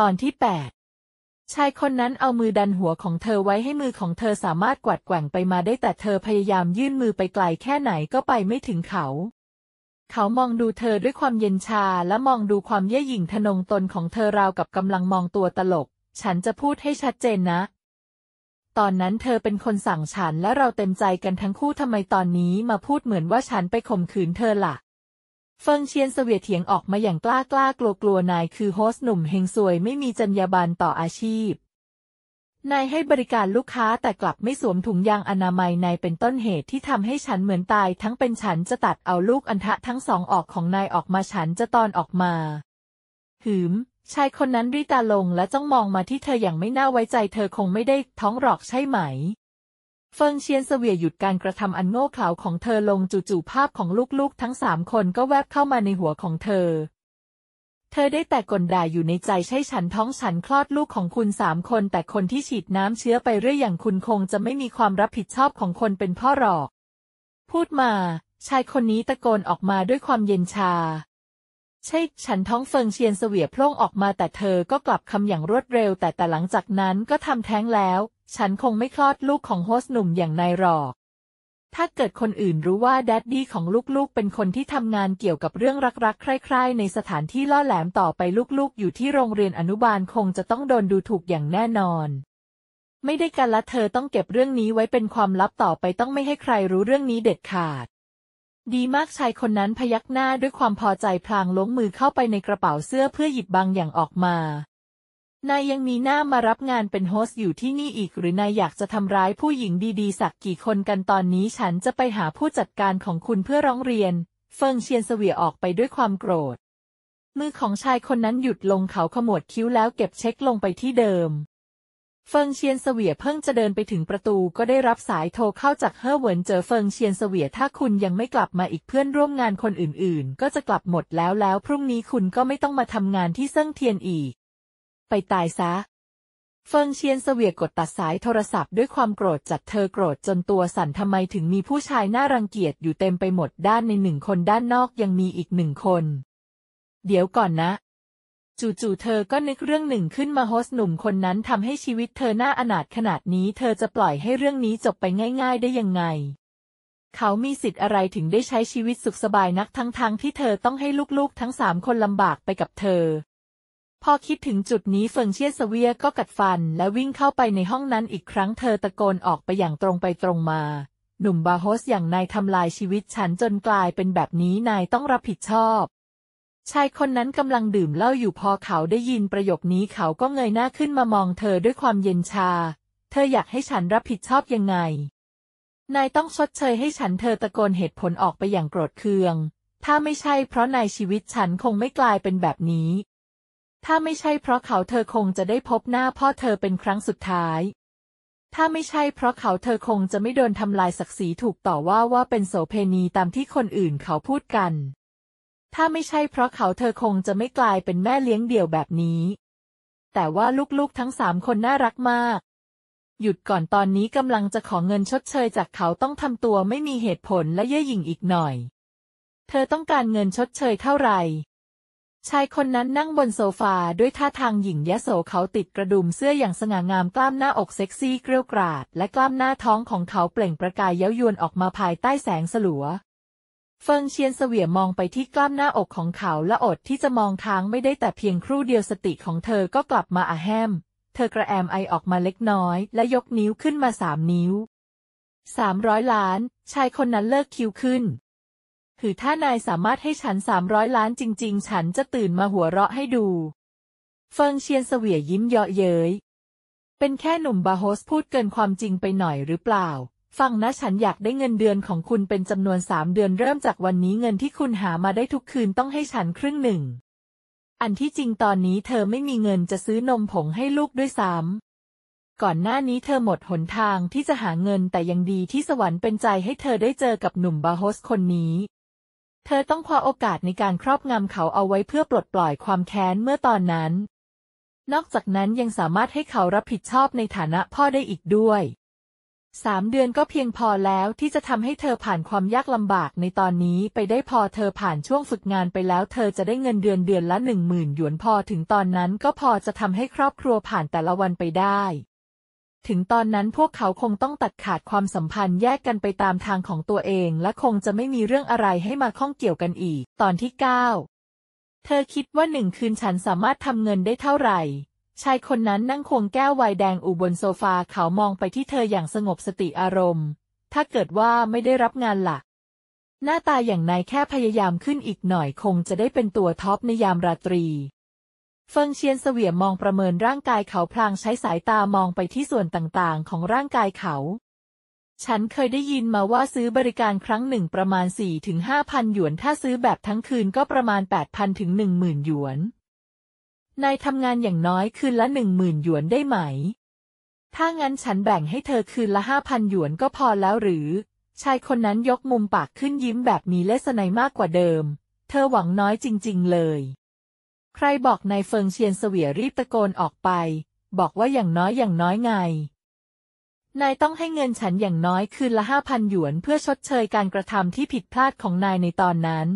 ตอนที่ 8 ชายคนนั้นเอามือดันหัวของเธอไว้ให้มือของเธอสามารถกวาดแกว่งไปมาได้แต่เธอพยายามยื่นมือไปไกลแค่ไหนก็ไปไม่ถึงเขา เขามองดูเธอด้วยความเย็นชาและมองดูความเย่หยิ่งทนงตนของเธอราวกับกำลังมองตัวตลก ฉันจะพูดให้ชัดเจนนะ ตอนนั้นเธอเป็นคนสั่งฉัน และเราเต็มใจกันทั้งคู่ ทำไมตอนนี้มาพูดเหมือนว่าฉันไปข่มขืนเธอละ่ะเฟิงเชียนเสวียเถียงออกมาอย่างกล้ากล้ากลัวกลัวนายคือโฮสหนุ่มเฮงซวยไม่มีจรรยาบรรณต่ออาชีพ นายให้บริการลูกค้าแต่กลับไม่สวมถุงยางอนามัยนายเป็นต้นเหตุที่ทำให้ฉันเหมือนตายทั้งเป็นฉันจะตัดเอาลูกอันทะทั้งสองออกของนายออกมาฉันจะตอนออกมา หืม ชายคนนั้นรีตาลงและจ้องมองมาที่เธออย่างไม่น่าไว้ใจเธอคงไม่ได้ท้องหรอกใช่ไหมเฟิงเชียนเสวียหยุดการกระทำอันโง่เขลาของเธอลงจู่ๆภาพของลูกๆทั้งสามคนก็แวบเข้ามาในหัวของเธอ เธอได้แต่กลด่าอยู่ในใจใช่ฉันท้องฉันคลอดลูกของคุณสามคนแต่คนที่ฉีดน้ำเชื้อไปเรื่อยอย่างคุณคงจะไม่มีความรับผิดชอบของคนเป็นพ่อ หรอก พูดมา ชายคนนี้ตะโกนออกมาด้วยความเย็นชา ใช่ฉันท้องเฟิงเชียนเสวียโพล่งออกมา แต่เธอก็กลับคำอย่างรวดเร็วแต่แต่หลังจากนั้นก็ทำแท้งแล้วฉันคงไม่คลอดลูกของโฮสหนุ่มอย่างนายหรอก ถ้าเกิดคนอื่นรู้ว่าแดดดี้ของลูกๆ เป็นคนที่ทำงานเกี่ยวกับเรื่องรักๆใคร่ๆในสถานที่ล่อแหลมต่อไปลูกๆ อยู่ที่โรงเรียนอนุบาลคงจะต้องโดนดูถูกอย่างแน่นอน ไม่ได้กันละเธอต้องเก็บเรื่องนี้ไว้เป็นความลับต่อไปต้องไม่ให้ใครรู้เรื่องนี้เด็ดขาด ดีมากชายคนนั้นพยักหน้าด้วยความพอใจพลางล้วงมือเข้าไปในกระเป๋าเสื้อเพื่อหยิบบางอย่างออกมานายยังมีหน้ามารับงานเป็นโฮสต์อยู่ที่นี่อีก หรือนายอยากจะทำร้ายผู้หญิงดีๆ สักกี่คนกันตอนนี้ฉันจะไปหาผู้จัดการของคุณเพื่อร้องเรียน เฟิงเชียนเสวียออกไปด้วยความโกรธ มือของชายคนนั้นหยุดลงเขาขมวดคิ้วแล้วเก็บเช็คลงไปที่เดิม เฟิงเชียนเสวียเพิ่งจะเดินไปถึงประตูก็ได้รับสายโทรเข้าจากเฮอเหวินเจอเฟิงเชียนเสวียถ้าคุณยังไม่กลับมาอีกเพื่อนร่วมงานคนอื่นๆ ก็จะกลับหมดแล้วแล้ว พรุ่งนี้คุณก็ไม่ต้องมาทำงานที่เซิ่งเทียนอีกไปตายซะ เฟิงเชียนเสวียกดตัดสายโทรศัพท์ด้วยความโกรธจัดเธอโกรธจนตัวสั่นทำไมถึงมีผู้ชายน่ารังเกียจอยู่เต็มไปหมดด้านในหนึ่งคนด้านนอกยังมีอีกหนึ่งคน เดี๋ยวก่อนนะ จู่ๆเธอก็นึกเรื่องหนึ่งขึ้นมาโฮสหนุ่มคนนั้นทำให้ชีวิตเธอหน้าอนาถขนาดนี้ เธอจะปล่อยให้เรื่องนี้จบไปง่าย ๆ ได้ยังไง เขามีสิทธิ์อะไรถึงได้ใช้ชีวิตสุขสบายนักทั้งๆทที่เธอต้องให้ลูกๆ ทั้งสามคนลำบากไปกับเธอพอคิดถึงจุดนี้เฟิงเชียสเวียก็กัดฟัน และวิ่งเข้าไปในห้องนั้นอีกครั้งเธอตะโกนออกไปอย่างตรงไปตรงมา หนุ่มบาโฮสอย่างนายทำลายชีวิตฉันจนกลายเป็นแบบนี้นายต้องรับผิดชอบชายคนนั้นกำลังดื่มเหล้าอยู่พอเขาได้ยินประโยคนี้เขาก็เงยหน้าขึ้นมามองเธอด้วยความเย็นชา เธออยากให้ฉันรับผิดชอบยังไง นายต้องชดเชยให้ฉันเธอตะโกนเหตุผลออกไปอย่างโกรธเคือง ถ้าไม่ใช่เพราะนายชีวิตฉันคงไม่กลายเป็นแบบนี้ถ้าไม่ใช่เพราะเขาเธอคงจะได้พบหน้าพ่อเธอเป็นครั้งสุดท้าย ถ้าไม่ใช่เพราะเขาเธอคงจะไม่โดนทำลายศักดิ์ศรีถูกต่อว่าว่าเป็นโสเพณีตามที่คนอื่นเขาพูดกัน ถ้าไม่ใช่เพราะเขาเธอคงจะไม่กลายเป็นแม่เลี้ยงเดี่ยวแบบนี้ แต่ว่าลูกๆทั้งสามคนน่ารักมาก หยุดก่อนตอนนี้กำลังจะขอเงินชดเชย จากเขาต้องทำตัวไม่มีเหตุผลและเย่อหยิ่งอีกหน่อย เธอต้องการเงินชดเชยเท่าไหร่ชายคนนั้นนั่งบนโซฟาด้วยท่าทางหญิงยะโสเขาติดกระดุมเสื้ออย่างสง่างามกล้ามหน้าอกเซ็กซี่เกลียวกราดและกล้ามหน้าท้องของเขาเปล่งประกายเย้ายวนออกมาภายใต้แสงสลัว เฟิงเชียนเสวียมองไปที่กล้ามหน้าอกของเขาและอดที่จะมองทางไม่ได้แต่เพียงครู่เดียวสติของเธอก็กลับมาอาแฮมเธอกระแอมไอออกมาเล็กน้อยและยกนิ้วขึ้นมาสามนิ้วสามร้อยล้าน ชายคนนั้นเลิกคิ้วขึ้นคือถ้านายสามารถให้ฉันสามร้อยล้านจริง ๆ ฉันจะตื่นมาหัวเราะให้ดู เฟิงเชียนเสวียยิ้มเยาะเย้ย เป็นแค่หนุ่มบาโฮสพูดเกินความจริงไปหน่อยหรือเปล่า ฟังนะฉันอยากได้เงินเดือนของคุณเป็นจำนวนสามเดือนเริ่มจากวันนี้เงินที่คุณหามาได้ทุกคืนต้องให้ฉันครึ่งหนึ่ง อันที่จริงตอนนี้เธอไม่มีเงินจะซื้อนมผงให้ลูกด้วยซ้ำก่อนหน้านี้เธอหมดหนทางที่จะหาเงินแต่ยังดีที่สวรรค์เป็นใจให้เธอได้เจอกับหนุ่มบาโฮสคนนี้เธอต้องคว้าโอกาสในการครอบงำเขาเอาไว้เพื่อปลดปล่อยความแค้นเมื่อตอนนั้น นอกจากนั้นยังสามารถให้เขารับผิดชอบในฐานะพ่อได้อีกด้วยสามเดือนก็เพียงพอแล้วที่จะทำให้เธอผ่านความยากลำบากในตอนนี้ไปได้พอเธอผ่านช่วงฝึกงานไปแล้ว เธอจะได้เงินเดือนเดือนละหนึ่งหมื่นหยวนพอถึงตอนนั้นก็พอจะทำให้ครอบครัวผ่านแต่ละวันไปได้ถึงตอนนั้นพวกเขาคงต้องตัดขาดความสัมพันธ์แยกกันไปตามทางของตัวเอง และคงจะไม่มีเรื่องอะไรให้มาข้องเกี่ยวกันอีก ตอนที่ 9 เธอคิดว่าหนึ่งคืนฉันสามารถทำเงินได้เท่าไหร่ ชายคนนั้นนั่งควงแก้วไวน์แดงอูบนโซฟาเขามองไปที่เธออย่างสงบสติอารมณ์ ถ้าเกิดว่าไม่ได้รับงานลล่ะหน้าตาอย่างนายแค่พยายามขึ้นอีกหน่อยคงจะได้เป็นตัวท็อปในยามราตรีเฟิงเชียนเสวียมองประเมินร่างกายเขาพลางใช้สายตามองไปที่ส่วนต่างๆของร่างกายเขา ฉันเคยได้ยินมาว่าซื้อบริการครั้งหนึ่งประมาณ4-5ถึงห้าพันหยวน ถ้าซื้อแบบทั้งคืนก็ประมาณ8,000ถึง 10,000หยวน นายทำงานอย่างน้อยคืนละ 10,000หยวนได้ไหม ถ้างั้นฉันแบ่งให้เธอคืนละห้าพันหยวนก็พอแล้วหรือ ชายคนนั้นยกมุมปากขึ้นยิ้มแบบมีเลสไนมากกว่าเดิม เธอหวังน้อยจริงๆ เลยใครบอกนายเฟิงเชียนเสวียรีบตะโกนออกไปบอกว่าอย่างน้อยอย่างน้อยไง นายต้องให้เงินฉันอย่างน้อยคืนละห้าพันหยวนเพื่อชดเชยการกระทำที่ผิดพลาดของนายในตอนนั้น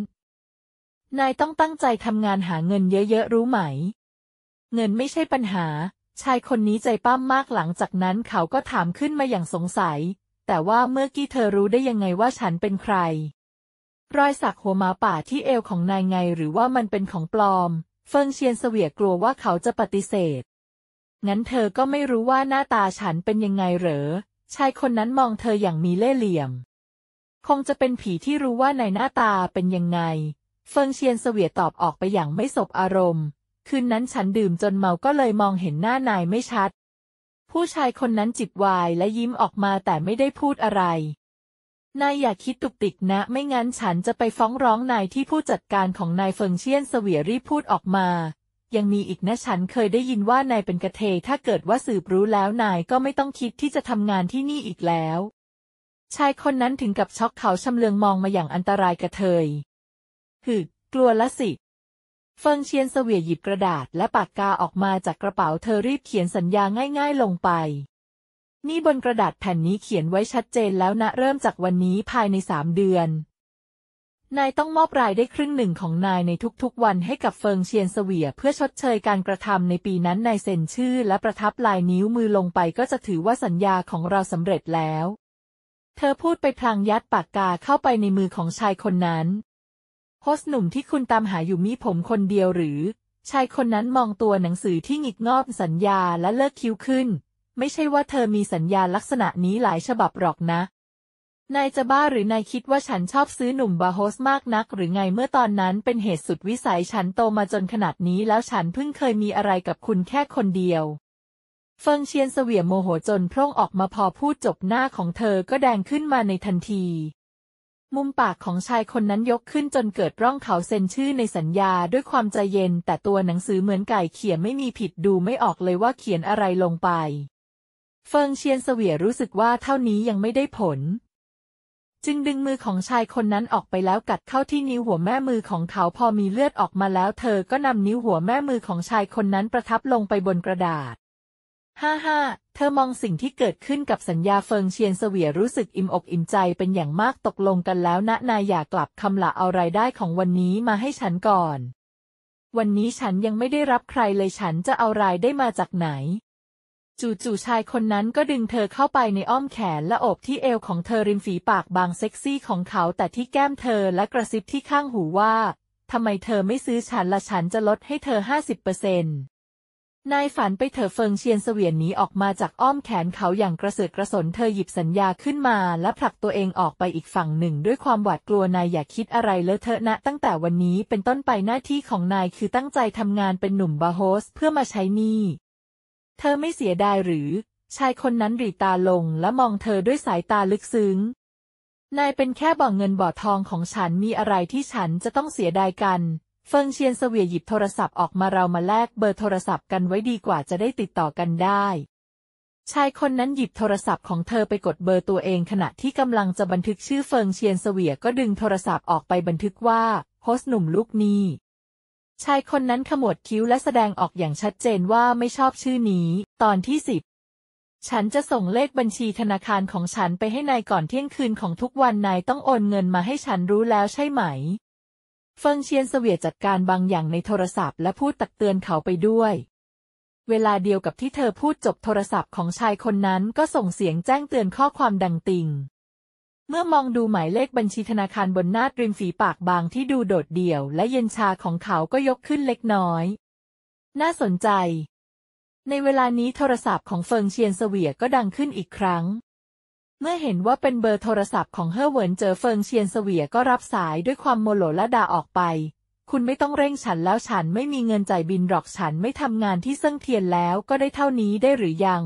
นายต้องตั้งใจทำงานหาเงินเยอะๆรู้ไหม เงินไม่ใช่ปัญหา ชายคนนี้ใจปั้มมากหลังจากนั้นเขาก็ถามขึ้นมาอย่างสงสัย แต่ว่าเมื่อกี้เธอรู้ได้ยังไงว่าฉันเป็นใคร รอยสักหัวหมาป่าที่เอวของนายไงหรือว่ามันเป็นของปลอมเฟิงเชียนเสวียกลัวว่าเขาจะปฏิเสธ งั้นเธอก็ไม่รู้ว่าหน้าตาฉันเป็นยังไงเหรอ ชายคนนั้นมองเธออย่างมีเล่ห์เหลี่ยม คงจะเป็นผีที่รู้ว่าในหน้าตาเป็นยังไง เฟิงเชียนเสวียตอบออกไปอย่างไม่สบอารมณ์ คืนนั้นฉันดื่มจนเมาก็เลยมองเห็นหน้านายไม่ชัด ผู้ชายคนนั้นจิบวายและยิ้มออกมาแต่ไม่ได้พูดอะไรนายอย่าคิดตุกติกนะไม่งั้นฉันจะไปฟ้องร้องนายที่ผู้จัดการของนายเฟิงเชียนเสวียรีพูดออกมา ยังมีอีกนะฉันเคยได้ยินว่านายเป็นกระเทยถ้าเกิดว่าสืบรู้แล้วนายก็ไม่ต้องคิดที่จะทำงานที่นี่อีกแล้ว ชายคนนั้นถึงกับช็อกเขาชำเลืองมองมาอย่างอันตรายกระเทยหึกลัวละสิเฟิงเชียนเสวียหยิบกระดาษและปากกาออกมาจากกระเป๋าเธอรีบเขียนสัญญาง่ายๆ ลงไปนี่บนกระดาษแผ่นนี้เขียนไว้ชัดเจนแล้วนะ เริ่มจากวันนี้ภายในสามเดือน นายต้องมอบรายได้ครึ่งหนึ่งของนายในทุก ๆ วันให้กับเฟิงเชียนเสวียเพื่อชดเชยการกระทำในปีนั้นนายเซ็นชื่อและประทับลายนิ้วมือลงไปก็จะถือว่าสัญญาของเราสำเร็จแล้ว เธอพูดไปพลางยัดปากกาเข้าไปในมือของชายคนนั้นโฮสหนุ่มที่คุณตามหาอยู่มีผมคนเดียวหรือ ชายคนนั้นมองตัวหนังสือที่หงิกงอบสัญญาและเลิกคิ้วขึ้นไม่ใช่ว่าเธอมีสัญญาลักษณะนี้หลายฉบับหรอกนะ นายจะบ้าหรือนายคิดว่าฉันชอบซื้อหนุ่มบาโฮสมากนักหรือไงเมื่อตอนนั้นเป็นเหตุสุดวิสัยฉันโตมาจนขนาดนี้แล้วฉันเพิ่งเคยมีอะไรกับคุณแค่คนเดียว เฟิงเชียนเสวียโมโหจนพร่งออกมาพอพูดจบหน้าของเธอก็แดงขึ้นมาในทันที มุมปากของชายคนนั้นยกขึ้นจนเกิดร่องเขาเซ็นชื่อในสัญญาด้วยความใจเย็นแต่ตัวหนังสือเหมือนไก่เขียนไม่มีผิดดูไม่ออกเลยว่าเขียนอะไรลงไปเฟิงเชียนเสวียรู้สึกว่าเท่านี้ยังไม่ได้ผล จึงดึงมือของชายคนนั้นออกไปแล้วกัดเข้าที่นิ้วหัวแม่มือของเขาพอมีเลือดออกมาแล้ว เธอก็นำนิ้วหัวแม่มือของชายคนนั้นประทับลงไปบนกระดาษฮ่าฮ่าเธอมองสิ่งที่เกิดขึ้นกับสัญญาเฟิงเชียนเสวียรู้สึกอิ่มอกอิ่มใจเป็นอย่างมากตกลงกันแล้วนะนายอยากกลับคำละเอาไรายได้ของวันนี้มาให้ฉันก่อน วันนี้ฉันยังไม่ได้รับใครเลยฉันจะเอารายได้มาจากไหนจู่ๆชายคนนั้นก็ดึงเธอเข้าไปในอ้อมแขนและอบที่เอวของเธอริมฝีปากบางเซ็กซี่ของเขาแต่ที่แก้มเธอและกระซิบที่ข้างหูว่า ทำไมเธอไม่ซื้อฉันละฉันจะลดให้เธอ50เปอร์เซ็นต์นายฝันไปเถอเฟิงเชียนเสวียนหนีออกมาจากอ้อมแขนเขาอย่างกระเสือกกระสนเธอหยิบสัญญาขึ้นมาและผลักตัวเองออกไปอีกฝั่งหนึ่งด้วยความหวาดกลัวนายอย่าคิดอะไรเลอะเทอะนะ ตั้งแต่วันนี้เป็นต้นไปหน้าที่ของนายคือตั้งใจทำงานเป็นหนุ่มบาโฮสเพื่อมาใช้หนี้เธอไม่เสียดายหรือ ชายคนนั้นรีตาลงและมองเธอด้วยสายตาลึกซึ้ง นายเป็นแค่บ่อเงินบ่อทองของฉันมีอะไรที่ฉันจะต้องเสียดายกัน เฟิงเชียนเสวียหยิบโทรศัพท์ออกมาเรามาแลกเบอร์โทรศัพท์กันไว้ดีกว่าจะได้ติดต่อกันได้ ชายคนนั้นหยิบโทรศัพท์ของเธอไปกดเบอร์ตัวเองขณะที่กำลังจะบันทึกชื่อเฟิงเชียนเสวียก็ดึงโทรศัพท์ออกไปบันทึกว่าโฮสหนุ่มลูกนี้ชายคนนั้นขมวดคิ้วและแสดงออกอย่างชัดเจนว่าไม่ชอบชื่อนี้ ตอนที่สิบ ฉันจะส่งเลขบัญชีธนาคารของฉันไปให้นายก่อนเที่ยงคืนของทุกวันนายต้องโอนเงินมาให้ฉันรู้แล้วใช่ไหม เฟิงเชียนเสวียจัดการบางอย่างในโทรศัพท์และพูดตักเตือนเขาไปด้วย เวลาเดียวกับที่เธอพูดจบโทรศัพท์ของชายคนนั้นก็ส่งเสียงแจ้งเตือนข้อความดังติงเมื่อมองดูหมายเลขบัญชีธนาคารบนหน้าริมฝีปากบางที่ดูโดดเดี่ยวและเย็นชาของเขาก็ยกขึ้นเล็กน้อย น่าสนใจ ในเวลานี้โทรศัพท์ของเฟิงเชียน เสวียก็ดังขึ้นอีกครั้ง เมื่อเห็นว่าเป็นเบอร์โทรศัพท์ของเฮรอเวินเจอเฟิงเชียน เสวียก็รับสายด้วยความโมโหและด่าออกไป คุณไม่ต้องเร่งฉันแล้วฉันไม่มีเงินจ่ายบินหรอกฉันไม่ทำงานที่เซิงเทียนแล้วก็ได้เท่านี้ได้หรือยัง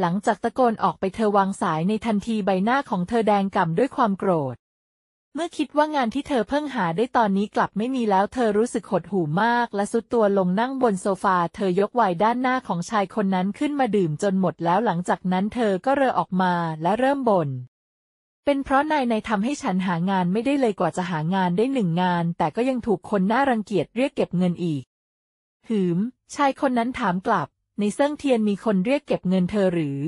หลังจากตะโกนออกไปเธอวางสายในทันทีใบหน้าของเธอแดงก่ำด้วยความโกรธ เมื่อคิดว่างานที่เธอเพิ่งหาได้ตอนนี้กลับไม่มีแล้วเธอรู้สึกหดหู่มากและสุดตัวลงนั่งบนโซฟาเธอยกไวน์ด้านหน้าของชายคนนั้นขึ้นมาดื่มจนหมดแล้วหลังจากนั้นเธอก็เรอออกมาและเริ่มบน่นเป็นเพราะนายนายทำให้ฉันหางานไม่ได้เลยกว่าจะหางานได้หนึ่งงานแต่ก็ยังถูกคนน่ารังเกียจเรียกเก็บเงินอีก หืม ชายคนนั้นถามกลับในเซิงเทียนมีคนเรียกเก็บเงินเธอหรือ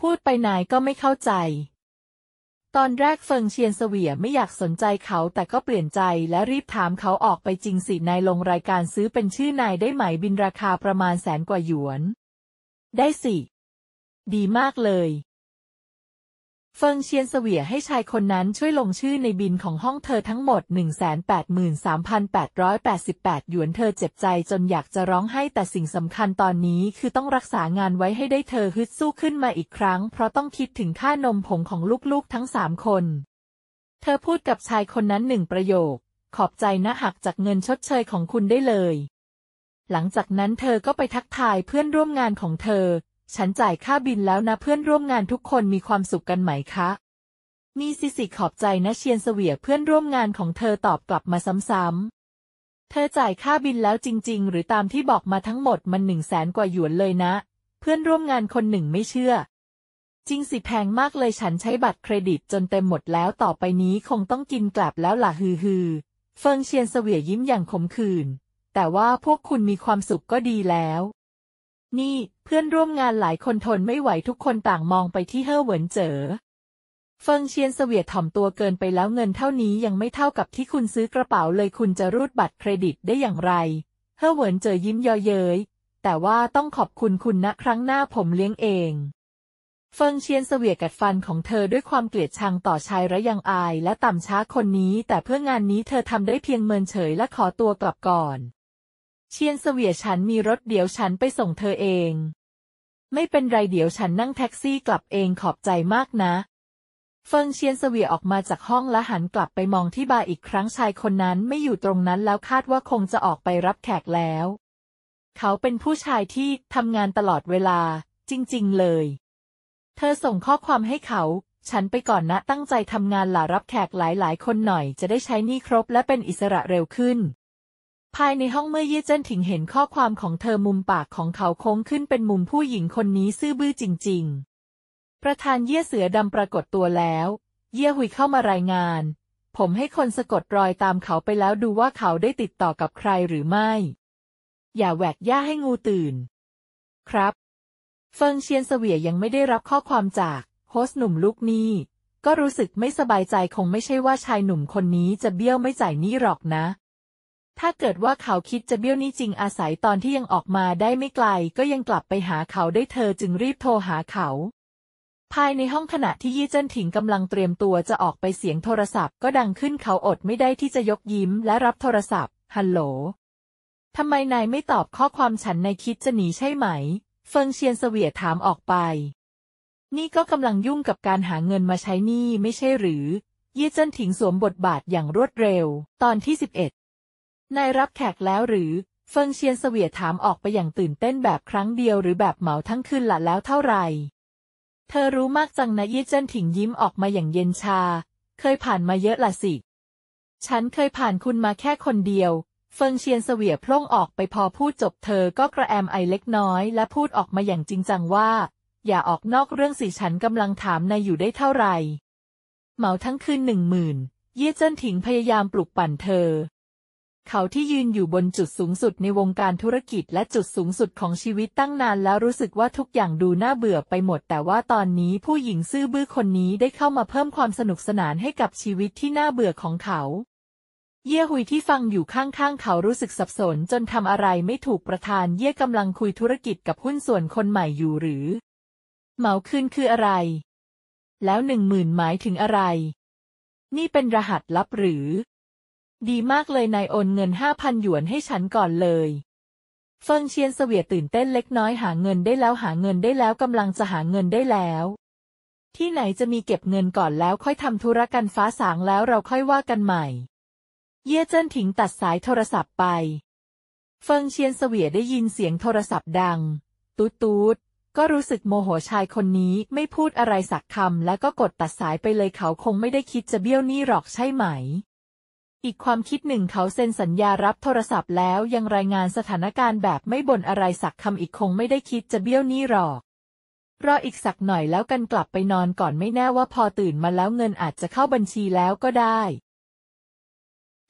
พูดไปนายก็ไม่เข้าใจ ตอนแรกเฟิงเชียนเสวียไม่อยากสนใจเขาแต่ก็เปลี่ยนใจและรีบถามเขาออกไปจริงสินายลงรายการซื้อเป็นชื่อนายได้ไหมบินราคาประมาณแสนกว่าหยวน ได้สิ ดีมากเลยเฟิงเชียนเสวียให้ชายคนนั้นช่วยลงชื่อในบินของห้องเธอทั้งหมด 183,888 หยวนเธอเจ็บใจจนอยากจะร้องไห้แต่สิ่งสำคัญตอนนี้คือต้องรักษางานไว้ให้ได้เธอฮึดสู้ขึ้นมาอีกครั้งเพราะต้องคิดถึงค่านมผงของลูกๆ ทั้งสามคน เธอพูดกับชายคนนั้นหนึ่งประโยค ขอบใจนะหักจากเงินชดเชยของคุณได้เลย หลังจากนั้นเธอก็ไปทักทายเพื่อนร่วมงานของเธอฉันจ่ายค่าบินแล้วนะเพื่อนร่วมงานทุกคนมีความสุขกันไหมคะนี่ซิสิขอบใจนะเชียนเสวียเพื่อนร่วมงานของเธอตอบกลับมาซ้ำๆเธอจ่ายค่าบินแล้วจริง ๆหรือตามที่บอกมาทั้งหมดมันหนึ่งแสนกว่าหยวนเลยนะ เพื่อนร่วมงานคนหนึ่งไม่เชื่อ จริงสิแพงมากเลยฉันใช้บัตรเครดิตจนเต็มหมดแล้วต่อไปนี้คงต้องกินกลับแล้วล่ะฮือฮือเฟิงเชียนเสวียยิ้มอย่างขมขื่นแต่ว่าพวกคุณมีความสุขก็ดีแล้วนี่ เพื่อนร่วมงานหลายคนทนไม่ไหวทุกคนต่างมองไปที่เฮ่อเหวินเจ๋อเฟิงเชียนเสวียดถ่อมตัวเกินไปแล้วเงินเท่านี้ยังไม่เท่ากับที่คุณซื้อกระเป๋าเลยคุณจะรูดบัตรเครดิตได้อย่างไรเฮ่อเหวินเจ๋อยิ้มยอเย้ยแต่ว่าต้องขอบคุณคุณนะครั้งหน้าผมเลี้ยงเองเฟิงเชียนเสวียกัดฟันของเธอด้วยความเกลียดชังต่อชายระยังอายและต่ำช้าคนนี้ แต่เพื่องานนี้เธอทำได้เพียงเมินเฉยและขอตัวกลับก่อนเชียนเสวียฉันมีรถเดี๋ยว ฉันไปส่งเธอเอง ไม่เป็นไร เดี๋ยวฉันนั่งแท็กซี่กลับเองขอบใจมากนะ เฟิงเชียนเสวียออกมาจากห้องและหันกลับไปมองที่บาร์อีกครั้งชายคนนั้นไม่อยู่ตรงนั้นแล้วคาดว่าคงจะออกไปรับแขกแล้ว เขาเป็นผู้ชายที่ทำงานตลอดเวลา จริงๆเลย เธอส่งข้อความให้เขา ฉันไปก่อนนะตั้งใจทำงานหล่ารับแขกหลาย ๆ คนหน่อยจะได้ใช้นี่ครบและเป็นอิสระเร็วขึ้นภายในห้องเมื่อเย่เจิ้นถิงเห็นข้อความของเธอมุมปากของเขาโค้งขึ้นเป็นมุมผู้หญิงคนนี้ซื่อบื้อจริง ๆ ประธานเย่เสือดำปรากฏตัวแล้ว เย่หุยเข้ามารายงาน ผมให้คนสะกดรอยตามเขาไปแล้วดูว่าเขาได้ติดต่อกับใครหรือไม่ อย่าแหวกย่าให้งูตื่น ครับเฟิงเชียนเสวียยังไม่ได้รับข้อความจากโฮสหนุ่มลูกนี้ก็รู้สึกไม่สบายใจคงไม่ใช่ว่าชายหนุ่มคนนี้จะเบี้ยวไม่จ่ายนี้หรอกนะถ้าเกิดว่าเขาคิดจะเบี้ยวนี่จริงอาศัยตอนที่ยังออกมาได้ไม่ไกล ก็ยังกลับไปหาเขาได้เธอจึงรีบโทรหาเขา ภายในห้องขณะที่ยี่เจิ้นถิงกำลังเตรียมตัวจะออกไปเสียงโทรศัพท์ ก็ดังขึ้นเขาอดไม่ได้ที่จะยกยิ้มและรับโทรศัพท์ ฮัลโหลทำไมนายไม่ตอบข้อความฉันนายคิดจะหนีใช่ไหม เฟิงเชียนเสวียถามออกไป นี่ก็กำลังยุ่งกับการหาเงินมาใช้นี่ไม่ใช่หรือยี่เจิ้นถิงสวมบทบาทอย่างรวดเร็ว ตอนที่สิบเอ็ดนายรับแขกแล้วหรือ เฟิงเชียนเสวียถามออกไปอย่างตื่นเต้นแบบครั้งเดียวหรือแบบเหมาทั้งคืนละแล้วเท่าไหร่ เธอรู้มากจังนะยี่เจิ้นถิงยิ้มออกมาอย่างเย็นชา เคยผ่านมาเยอะละสิ ฉันเคยผ่านคุณมาแค่คนเดียวเฟิงเชียนเสวียพล่งออกไปพอพูดจบเธอก็กระแอมไอเล็กน้อยและพูดออกมาอย่างจริงจังว่า อย่าออกนอกเรื่องสิฉันกำลังถามนายอยู่ได้เท่าไหร่ เหมาทั้งคืนหนึ่งหมื่นเย่เจิ้นถิงพยายามปลุกปั่นเธอเขาที่ยืนอยู่บนจุดสูงสุดในวงการธุรกิจและจุดสูงสุดของชีวิตตั้งนานแล้วรู้สึกว่าทุกอย่างดูน่าเบื่อไปหมด แต่ว่าตอนนี้ผู้หญิงซื่อบื้อคนนี้ได้เข้ามาเพิ่มความสนุกสนานให้กับชีวิตที่น่าเบื่อของเขา เย่หุยที่ฟังอยู่ข้างๆเขารู้สึกสับสน จนทำอะไรไม่ถูกประธานเย่กำลังคุยธุรกิจกับหุ้นส่วนคนใหม่อยู่หรือ เหมาคืนคืออะไร แล้วหนึ่งหมื่นหมายถึงอะไร นี่เป็นรหัสลับหรือดีมากเลยนายโอนเงินห้าพันหยวนให้ฉันก่อนเลย เฟิงเชียนเสวียตื่นเต้นเล็กน้อยหาเงินได้แล้วหาเงินได้แล้วกำลังจะหาเงินได้แล้ว ที่ไหนจะมีเก็บเงินก่อนแล้วค่อยทำธุรกันฟ้าสางแล้วเราค่อยว่ากันใหม่ เย่เจิ้นถิงตัดสายโทรศัพท์ไปเฟิงเชียนเสวียได้ยินเสียงโทรศัพท์ดังตูดตูดก็รู้สึกโมโหชายคนนี้ไม่พูดอะไรสักคำแล้วก็กดตัดสายไปเลยเขาคงไม่ได้คิดจะเบี้ยวนี่หรอกใช่ไหมอีกความคิดหนึ่งเขาเซ็นสัญญารับโทรศัพท์แล้วยังรายงานสถานการณ์แบบไม่บ่นอะไรสักคำอีกคงไม่ได้คิดจะเบี้ยวนี่หรอกรออีกสักหน่อยแล้วกันกลับไปนอนก่อนไม่แน่ว่าพอตื่นมาแล้วเงินอาจจะเข้าบัญชีแล้วก็ได้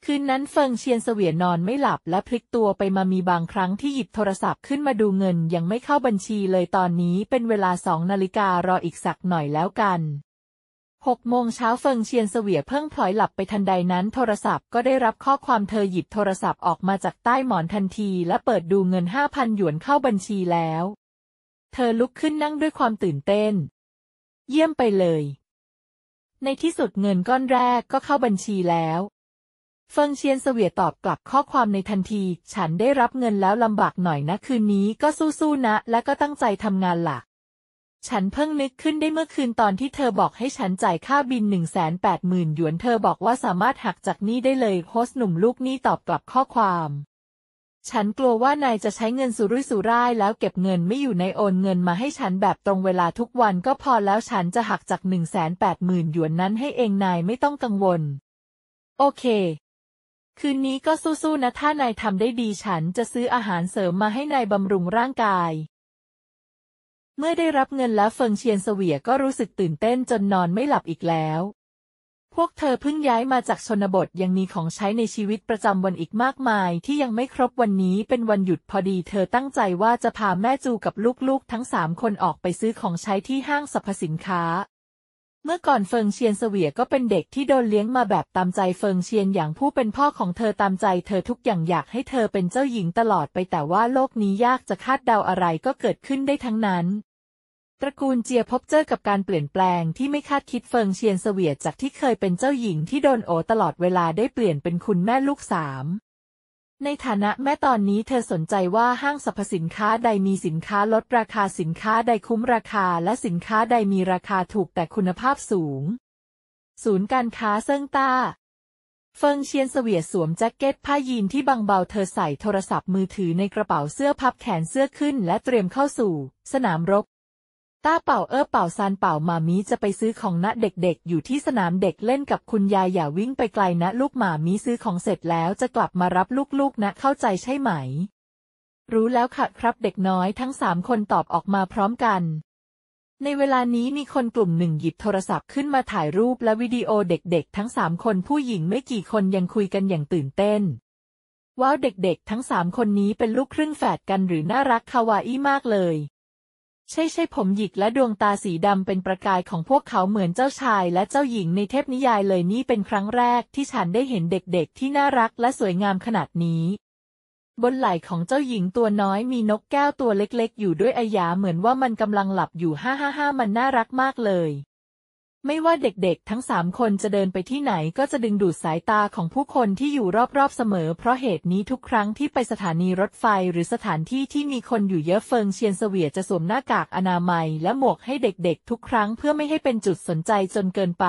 คืนนั้นเฟิงเชียนเสวียนอนไม่หลับและพลิกตัวไปมามีบางครั้งที่หยิบโทรศัพท์ขึ้นมาดูเงิน ยังไม่เข้าบัญชีเลยตอนนี้เป็นเวลาสองนาฬิการออีกสักหน่อยแล้วกันหกโมงเช้าเฟิงเชียนเสวียเพิ่งพลอยหลับไปทันใดนั้นโทรศัพท์ก็ได้รับข้อความเธอหยิบโทรศัพท์ออกมาจากใต้หมอนทันที และเปิดดูเงินห้าพันหยวนเข้าบัญชีแล้ว เธอลุกขึ้นนั่งด้วยความตื่นเต้น เยี่ยมไปเลย ในที่สุดเงินก้อนแรกก็เข้าบัญชีแล้วเฟิงเชียนเสวียตอบกลับข้อความในทันที ฉันได้รับเงินแล้วลำบากหน่อยนะคืนนี้ก็สู้ๆนะ และก็ตั้งใจทำงานหลักฉันเพิ่งนึกขึ้นได้เมื่อคืนตอนที่เธอบอกให้ฉันจ่ายค่าบิน 180,000หยวนเธอบอกว่าสามารถหักจากนี้ได้เลยโฮสหนุ่มลูกนี้ตอบกลับข้อความ ฉันกลัวว่านายจะใช้เงินสุรุ่ยสุร่ายแล้วเก็บเงินไม่อยู่ในโอนเงินมาให้ฉันแบบตรงเวลาทุกวันก็พอแล้วฉันจะหักจาก180,000หยวนนั้นให้เองนายไม่ต้องกังวล โอเค คืนนี้ก็สู้ๆนะถ้านายทำได้ดีฉันจะซื้ออาหารเสริมมาให้นายบำรุงร่างกายเมื่อได้รับเงินแล้วเฟิงเชียนเสวียก็รู้สึกตื่นเต้นจนนอนไม่หลับอีกแล้ว พวกเธอเพิ่งย้ายมาจากชนบทยังมีของใช้ในชีวิตประจำวันอีกมากมายที่ยังไม่ครบวันนี้เป็นวันหยุดพอดีเธอตั้งใจว่าจะพาแม่จูกับลูกๆ ทั้งสามคนออกไปซื้อของใช้ที่ห้างสรรพสินค้า เมื่อก่อนเฟิงเชียนเสวียก็เป็นเด็กที่โดนเลี้ยงมาแบบตามใจเฟิงเชียนอย่างผู้เป็นพ่อของเธอตามใจ เธอทุกอย่างอยากให้เธอเป็นเจ้าหญิงตลอดไปแต่ว่าโลกนี้ยากจะคาดเดาอะไรก็เกิดขึ้นได้ทั้งนั้นตระกูลเจียพบเจอกับการเปลี่ยนแปลงที่ไม่คาดคิดเฟิงเชียนเสวียดจากที่เคยเป็นเจ้าหญิงที่โดนโอตลอดเวลาได้เปลี่ยนเป็นคุณแม่ลูกสามในฐานะแม่ตอนนี้เธอสนใจว่าห้างสรรพสินค้าใดมีสินค้าลดราคาสินค้าใดคุ้มราคาและสินค้าใดมีราคาถูกแต่คุณภาพสูง ศูนย์การค้าเซิงต้า เฟิงเชียนเสวียสวมแจ็คเก็ตผ้ายีนที่บางเบาเธอใส่โทรศัพท์มือถือในกระเป๋าเสื้อพับแขนเสื้อขึ้นและเตรียมเข้าสู่สนามรบต้าเป่าเออ เป่า ซานเป่า มามีจะไปซื้อของนะเด็กๆ อยู่ที่สนามเด็กเล่นกับคุณยายอย่าวิ่งไปไกลนะลูกหมามีซื้อของเสร็จแล้วจะกลับมารับลูก ๆ นะ เข้าใจใช่ไหม รู้แล้วค่ะ ครับเด็กน้อยทั้งสามคนตอบออกมาพร้อมกัน ในเวลานี้มีคนกลุ่มหนึ่งหยิบโทรศัพท์ขึ้นมาถ่ายรูปและวิดีโอเด็ก ๆ ทั้งสามคนผู้หญิงไม่กี่คนยังคุยกันอย่างตื่นเต้น ว้าวเด็กๆ ทั้งสามคนนี้เป็นลูกครึ่งแฝดกันหรือน่ารักคาวาอี้มากเลยใช่ใช่ผมหยิกและดวงตาสีดำเป็นประกายของพวกเขาเหมือนเจ้าชายและเจ้าหญิงในเทพนิยายเลยนี่เป็นครั้งแรกที่ฉันได้เห็นเด็กๆ ที่น่ารักและสวยงามขนาดนี้ บนไหล่ของเจ้าหญิงตัวน้อยมีนกแก้วตัวเล็กๆอยู่ด้วยอายาเหมือนว่ามันกำลังหลับอยู่ฮ่าฮ่ามันน่ารักมากเลยไม่ว่าเด็กๆ ทั้งสามคนจะเดินไปที่ไหน ก็จะดึงดูดสายตาของผู้คนที่อยู่รอบๆเสมอ เพราะเหตุนี้ทุกครั้งที่ไปสถานีรถไฟหรือสถานที่ที่มีคนอยู่เยอะเฟิง เชียนเสวียจะสวมหน้ากากอนามัย และหมวกให้เด็กๆ ทุกครั้งเพื่อไม่ให้เป็นจุดสนใจจนเกินไป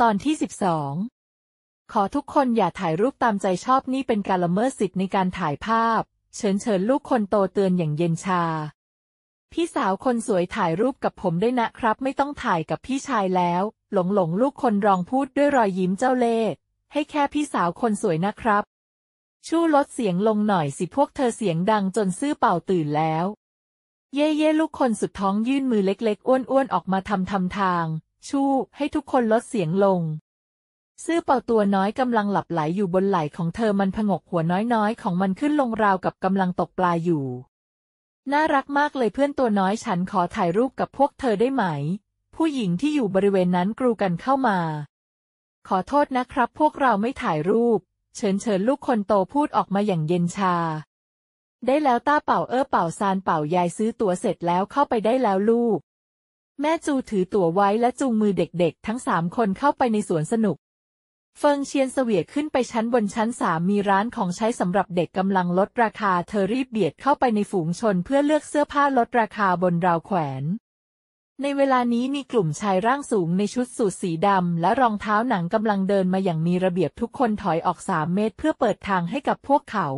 ตอนที่ 12 ขอทุกคนอย่าถ่ายรูปตามใจชอบนี่เป็นการละเมิดสิทธิในการถ่ายภาพ เชิญเชิญลูกคนโตเตือนอย่างเย็นชาพี่สาวคนสวยถ่ายรูปกับผมได้นะครับ ไม่ต้องถ่ายกับพี่ชายแล้ว หลงหลงลูกคนรองพูดด้วยรอยยิ้มเจ้าเล่ห์ให้แค่พี่สาวคนสวยนะครับ ชู้ลดเสียงลงหน่อยสิพวกเธอเสียงดังจนซื่อเป่าตื่นแล้ว เย่เย่ลูกคนสุดท้องยื่นมือเล็ก ๆ อ้วนๆออกมาทำทำทาง ชู้ให้ทุกคนลดเสียงลง ซื่อเป่าตัวน้อยกำลังหลับไหลอยู่บนไหล่ของเธอมันผงกหัวน้อยๆของมันขึ้นลงราวกับกำลังตกปลาอยู่น่ารักมากเลยเพื่อนตัวน้อยฉันขอถ่ายรูปกับพวกเธอได้ไหม ผู้หญิงที่อยู่บริเวณนั้นกรูกันเข้ามา ขอโทษนะครับ พวกเราไม่ถ่ายรูปเชิญเชิญลูกคนโตพูดออกมาอย่างเย็นชา ได้แล้วต้าเป่าเออเป่าซานเป่ายายซื้อตั๋วเสร็จแล้วเข้าไปได้แล้วลูก แม่จูถือตั๋วไว้และจูงมือเด็ก ๆ ทั้งสามคนเข้าไปในสวนสนุกเฟิงเชียนเสวียขึ้นไปชั้นบนชั้นสามมีร้านของใช้สำหรับเด็กกำลังลดราคาเธอรีบเบียดเข้าไปในฝูงชนเพื่อเลือกเสื้อผ้าลดราคาบนราวแขวน ในเวลานี้มีกลุ่มชายร่างสูงในชุดสูทสีดำและรองเท้าหนังกำลังเดินมาอย่างมีระเบียบทุกคนถอยออกสามเมตรเพื่อเปิดทางให้กับพวกเขา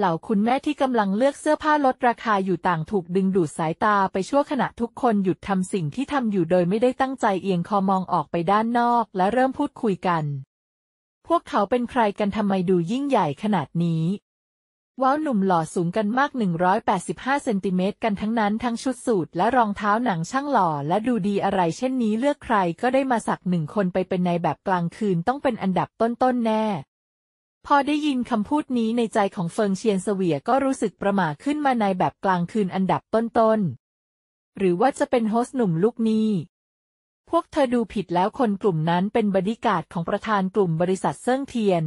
เหล่าคุณแม่ที่กำลังเลือกเสื้อผ้าลดราคาอยู่ต่างถูกดึงดูดสายตาไปชั่วขณะทุกคนหยุดทำสิ่งที่ทำอยู่โดยไม่ได้ตั้งใจเอียงคอมองออกไปด้านนอกและเริ่มพูดคุยกัน พวกเขาเป็นใครกันทำไมดูยิ่งใหญ่ขนาดนี้ ว้าวหนุ่มหล่อสูงกันมาก 185เซนติเมตรกันทั้งนั้นทั้งชุดสูทและรองเท้าหนังช่างหล่อและดูดีอะไร เช่นนี้เลือกใครก็ได้มาสักหนึ่งคนไปเป็นในแบบกลางคืนต้องเป็นอันดับต้นๆแน่พอได้ยินคำพูดนี้ในใจของเฟิงเชียนเสวียก็รู้สึกประหม่าขึ้นมาในแบบกลางคืนอันดับต้นๆ หรือว่าจะเป็นโฮสหนุ่มลูกนี้ พวกเธอดูผิดแล้วคนกลุ่มนั้นเป็นบดิการของประธานกลุ่มบริษัทเซิ่งเทียน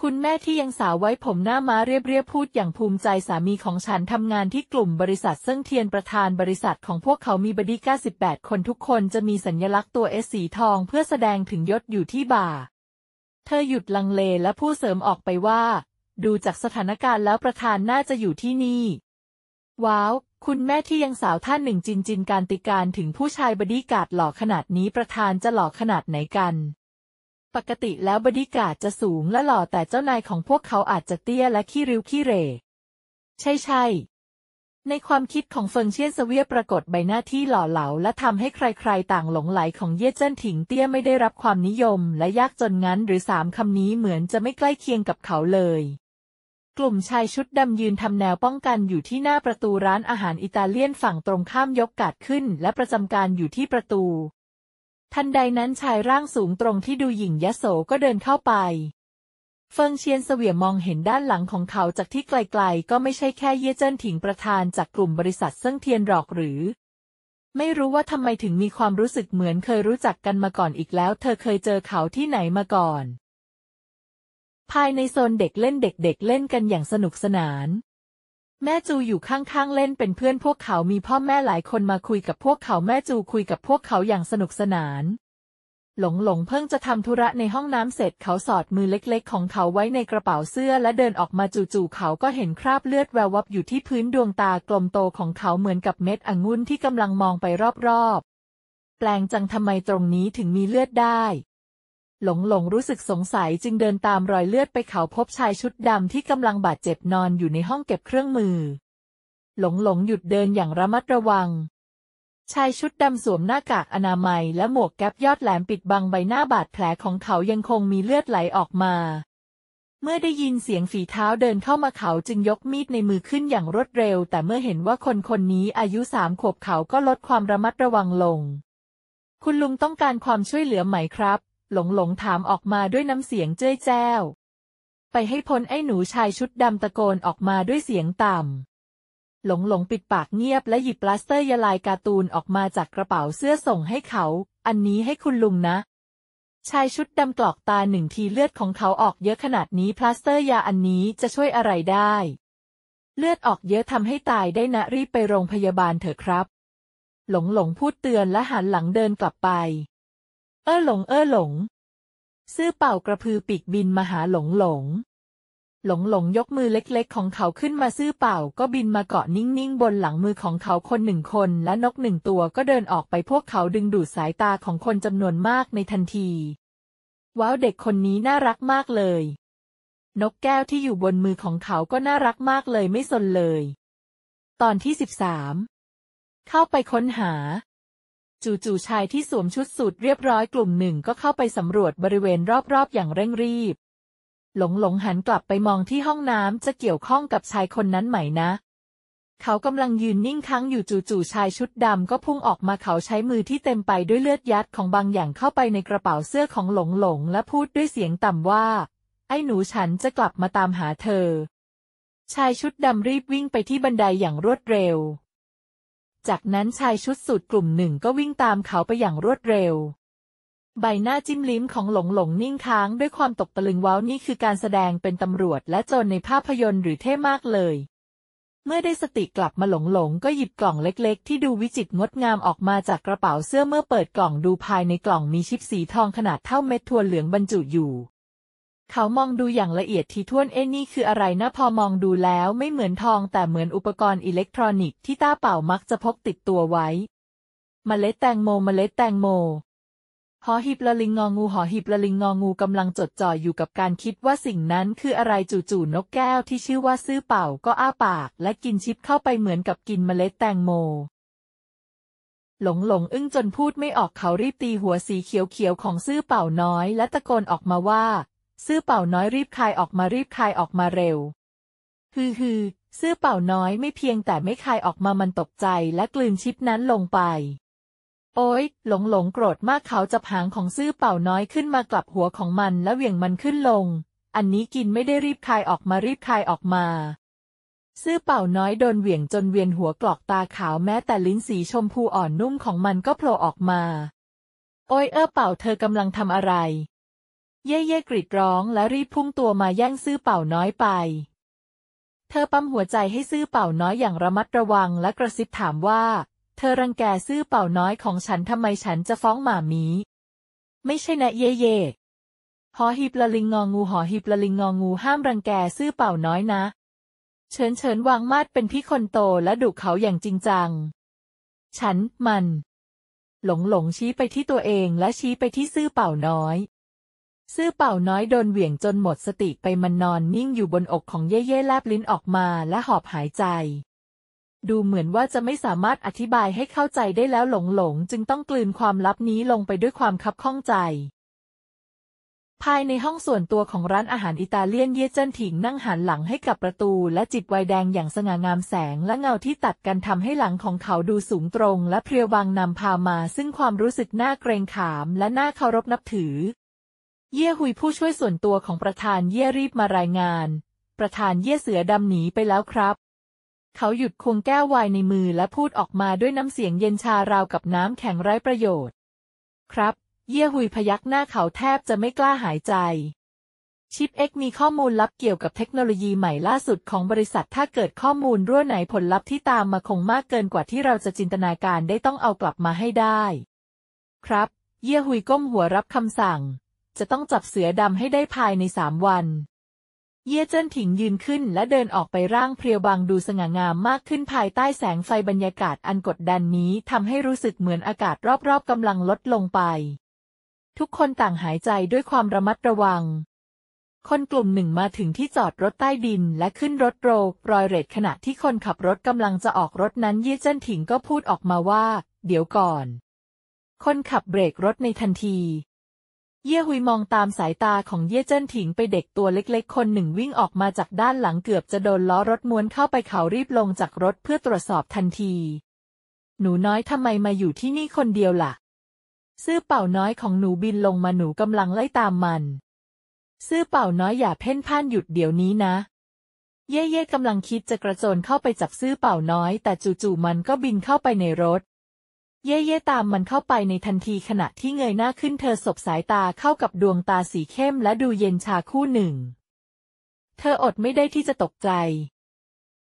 คุณแม่ที่ยังสาวไว้ผมหน้าม้าเรียบๆพูดอย่างภูมิใจสามีของฉันทำงานที่กลุ่มบริษัทเซิ่งเทียนประธานบริษัท ของพวกเขามีบดีก้าสิบแปดคนทุกคนจะมีสัญลักษณ์ตัวเอสสีทอง เพื่อแสดงถึงยศอยู่ที่บ่าเธอหยุดลังเลและพูดเสริมออกไปว่า ดูจากสถานการณ์แล้วประธานน่าจะอยู่ที่นี่ ว้าว คุณแม่ที่ยังสาวท่านหนึ่งจินจินการติการถึงผู้ชายบดีกาดหล่อขนาดนี้ประธานจะหล่อขนาดไหนกัน ปกติแล้วบดีกาดจะสูงและหล่อแต่เจ้านายของพวกเขาอาจจะเตี้ยและขี้ริ้วขี้เร ใช่ใช่ในความคิดของเฟิงเชียนเสวียปรากฏใบหน้าที่หล่อเหลาและทำให้ใครๆต่างหลงไหลของเย่เจิ้นถิงเตี้ยไม่ได้รับความนิยมและยากจนงั้นหรือสามคำนี้เหมือนจะไม่ใกล้เคียงกับเขาเลย กลุ่มชายชุดดำยืนทำแนวป้องกันอยู่ที่หน้าประตูร้านอาหารอิตาเลียนฝั่งตรงข้ามยกกาดขึ้นและประจำการอยู่ที่ประตู ทันใดนั้นชายร่างสูงตรงที่ดูหยิ่งยโสก็เดินเข้าไปเฟิงเชียนเสวี่ยมองเห็นด้านหลังของเขาจากที่ไกลๆ ก็ไม่ใช่แค่เย่เจิ้นถิงประธานจากกลุ่มบริษัทเซิ่งเทียนหรอกหรือ ไม่รู้ว่าทำไมถึงมีความรู้สึกเหมือนเคยรู้จักกันมาก่อนอีกแล้ว เธอเคยเจอเขาที่ไหนมาก่อน ภายในโซนเด็กเล่นเด็กๆเเล่นกันอย่างสนุกสนาน แม่จูอยู่ข้างๆเล่นเป็นเพื่อนพวกเขามีพ่อแม่หลายคนมาคุยกับพวกเขาแม่จูคุยกับพวกเขาอย่างสนุกสนานหลงหลงเพิ่งจะทำธุระในห้องน้ำเสร็จเขาสอดมือเล็กๆของเขาไว้ในกระเป๋าเสื้อและเดินออกมาจู่ๆเขาก็เห็นคราบเลือดแวววับอยู่ที่พื้นดวงตากลมโตของเขาเหมือนกับเม็ดองุ่นที่กำลังมองไปรอบๆแปลงจังทำไมตรงนี้ถึงมีเลือดได้ หลงหลงรู้สึกสงสัยจึงเดินตามรอยเลือดไปเขาพบชายชุดดำที่กำลังบาดเจ็บนอนอยู่ในห้องเก็บเครื่องมือ หลงหลงหยุดเดินอย่างระมัดระวังชายชุดดำสวมหน้ากากอนามัย และหมวกแก๊ปยอดแหลมปิดบังใบหน้าบาดแผลของเขายังคงมีเลือดไหลออกมา เมื่อได้ยินเสียงฝีเท้าเดินเข้ามาเขาจึงยกมีดในมือขึ้นอย่างรวดเร็ว แต่เมื่อเห็นว่าคนคนนี้อายุสามขวบเขาก็ลดความระมัดระวังลง คุณลุงต้องการความช่วยเหลือไหมครับ หลงหลงถามออกมาด้วยน้ำเสียงเจ้ยแจ้วไปให้พ้นไอ้หนูชายชุดดำตะโกนออกมาด้วยเสียงต่ำหลงหลงปิดปากเงียบและหยิบปลาสเตอร์ยาลายการ์ตูนออกมาจากกระเป๋าเสื้อส่งให้เขา อันนี้ให้คุณลุงนะ ชายชุดดำกรอกตาหนึ่งทีเลือดของเขาออกเยอะขนาดนี้พลาสเตอร์ยาอันนี้จะช่วยอะไรได้ เลือดออกเยอะทำให้ตายได้นะรีบไปโรงพยาบาลเถอะครับ หลงหลงพูดเตือนและหันหลังเดินกลับไป เออหลงเออหลง ซื้อเป่ากระพือปีกบินมาหาหลงหลงหลงหลงยกมือเล็กๆ ของเขาขึ้นมาซื้อเป่า ก็บินมาเกาะนิ่งๆบนหลังมือของเขาคนหนึ่งคน และนกหนึ่งตัวก็เดินออกไปพวกเขาดึงดูดสายตาของคนจำนวนมากในทันทีว้าวเด็กคนนี้น่ารักมากเลย นกแก้วที่อยู่บนมือของเขาก็น่ารักมากเลยไม่สนเลย ตอนที่สิบสามเข้าไปค้นหา จู่ๆชายที่สวมชุดสูทเรียบร้อยกลุ่มหนึ่งก็เข้าไปสำรวจบริเวณรอบๆ อย่างเร่งรีบหลงหลงหันกลับไปมองที่ห้องน้ำจะเกี่ยวข้องกับชายคนนั้นไหมนะ เขากำลังยืนนิ่งค้างอยู่จู่ๆชายชุดดำก็พุ่งออกมาเขาใช้มือที่เต็มไปด้วยเลือดยัดของบางอย่างเข้าไปในกระเป๋าเสื้อของหลงหลงและพูดด้วยเสียงต่ำว่า ไอ้หนูฉันจะกลับมาตามหาเธอ ชายชุดดำรีบวิ่งไปที่บันไดอย่างรวดเร็ว จากนั้นชายชุดสูดกลุ่มหนึ่งก็วิ่งตามเขาไปอย่างรวดเร็วใบหน้าจิ้มลิ้มของหลงหลงนิ่งค้างด้วยความตกตะลึงว้าวนี่คือการแสดงเป็นตำรวจและโจรในภาพยนตร์หรือเท่มากเลย เมื่อได้สติกลับมาหลงหลงก็หยิบกล่องเล็กๆ ที่ดูวิจิตรงดงามออกมาจากกระเป๋าเสื้อเมื่อเปิดกล่องดูภายในกล่องมีชิปสีทองขนาดเท่าเม็ดถั่วเหลืองบรรจุอยู่ เขามองดูอย่างละเอียดทีท่วนเอ็นี่คืออะไรนะพอมองดูแล้วไม่เหมือนทองแต่เหมือนอุปกรณ์อิเล็กทรอนิกส์ที่ต้าเป่ามักจะพกติดตัวไว้มเมล็ดแตงโมมเมล็ดแตงโมหอหิบละลิงงองูหอหิบละลิงงองูกำลังจดจ่ออยู่กับการคิดว่าสิ่งนั้นคืออะไรจู่ๆนกแก้วที่ชื่อว่าซื้อเป่าก็อ้าปาก และกินชิปเข้าไปเหมือนกับกินเมล็ดแตงโม หลงหลงอึ้งจนพูดไม่ออกเขารีบตีหัวสีเขียวๆของซื้อเป่าน้อยและตะโกนออกมาว่า ซื้อเป่าน้อยรีบคายออกมารีบคายออกมาเร็วฮือฮือซื้อเป่าน้อยไม่เพียงแต่ไม่คายออกมามันตกใจและกลืนชิปนั้นลงไปโอ้ย หลง หลง โกรธ มาก เขาจับหาง ของ ซื่อเป่า น้อย ขึ้น มา กลับ หัว ของ มัน และ เหวี่ยงมัน ขึ้น ลง อันนี้ กิน ไม่ ได้ รีบคาย ออกมา รีบคาย ออกมา ซื่อเป่า น้อย โดน เหวี่ยงจน เวียน หัวกรอก ตา ขาว แม้ แต่ ลิ้น สี ชมพู อ่อน นุ่ม ของ มัน ก็ โผล่ ออกมา โอ้ย เออเป่า เธอกำลังทำอะไร เย่เย่กรีดร้อง และ รีบ พุ่ง ตัว มาแย่ง ซื่อเป่า น้อยไป เธอปั๊มหัวใจให้ ซื่อเป่า น้อย อย่าง ระมัดระวังและกระซิบถามว่าเธอรังแกซื่อเป่าน้อยของฉันทำไมฉันจะฟ้องหมามีไม่ใช่นะเย่เย่หอหีบละลิงงองูหอหีบละลิงงองูห้ามรังแกซื่อเป่าน้อยนะ เฉินเฉินวางมาดเป็นพี่คนโตและดุเขาอย่างจริงจัง ฉันมัน หลง หลงชี้ไปที่ตัวเองและชี้ไปที่ซื่อ เป่าน้อย ซื่อเป่าน้อยโดนเหวี่ยงจนหมดสติไปมันนอนนิ่งอยู่บนอกของเย่เย่แลบลิ้นออกมาและหอบหายใจดูเหมือนว่าจะไม่สามารถอธิบายให้เข้าใจได้แล้วหลงหลง จึงต้องกลืนความลับนี้ลงไปด้วยความคับข้องใจ ภายในห้องส่วนตัวของร้านอาหารอิตาเลียนเยเจนถิงนั่งหันหลังให้กับประตูและจิตไวแดงอย่างสง่างามแสง และเงาที่ตัดกันทำให้หลังของเขาดูสูงตรงและเพรียวบางนำพามาซึ่งความรู้สึกน่าเกรงขาม และน่าเคารพนับถือ เย่หุยผู้ช่วยส่วนตัวของประธานเย่รีบมารายงาน ประธานเย่เสือดำหนีไปแล้วครับเขาหยุดควงแก้วไวน์ในมือและพูดออกมาด้วยน้ำเสียงเย็นชาราวกับน้ำแข็งไร้ประโยชน์ ครับ เยี่ยหุยพยักหน้าเขาแทบจะไม่กล้าหายใจ ชิปเอ็กมีข้อมูลลับเกี่ยวกับเทคโนโลยีใหม่ล่าสุดของบริษัทถ้าเกิดข้อมูลรั่วไหนผลลัพธ์ที่ตามมาคงมากเกินกว่าที่เราจะจินตนาการได้ต้องเอากลับมาให้ได้ ครับ เยี่ยหุยก้มหัวรับคำสั่ง จะต้องจับเสือดำให้ได้ภายในสามวันเย่เจิ้นถิงยืนขึ้นและเดินออกไปร่างเพรียวบางดูสง่างามมากขึ้นภายใต้แสงไฟบรรยากาศอันกดดันนี้ทำให้รู้สึกเหมือนอากาศรอบๆกำลังลดลงไป ทุกคนต่างหายใจด้วยความระมัดระวัง คนกลุ่มหนึ่งมาถึงที่จอดรถใต้ดินและขึ้นรถโรลรอยเรดขณะที่คนขับรถกำลังจะออกรถนั้น เย่เจิ้นถิงก็พูดออกมาว่า เดี๋ยวก่อน คนขับเบรกรถในทันทีเย่หุยมองตามสายตาของเย่เจิ้นถิงไปเด็กตัวเล็ก ๆ คนหนึ่งวิ่งออกมาจากด้านหลังเกือบจะโดนล้อรถม้วนเข้าไปเขารีบลงจากรถเพื่อตรวจสอบทันที หนูน้อยทำไมมาอยู่ที่นี่คนเดียวละ่ะ ซื่อเป่าน้อยของหนูบินลงมาหนูกำลังไล่ตามมัน ซื่อเป่าน้อยอย่าเพ่นพ่านหยุดเดี๋ยวนี้นะ เย่เย่กำลังคิดจะกระโจนเข้าไปจับซื่อเป่าน้อย แต่จู่ๆมันก็บินเข้าไปในรถเย่เย่ ตามมันเข้าไปในทันทีขณะที่เงยหน้าขึ้นเธอสบสายตาเข้ากับดวงตาสีเข้มและดูเย็นชาคู่หนึ่ง เธออดไม่ได้ที่จะตกใจ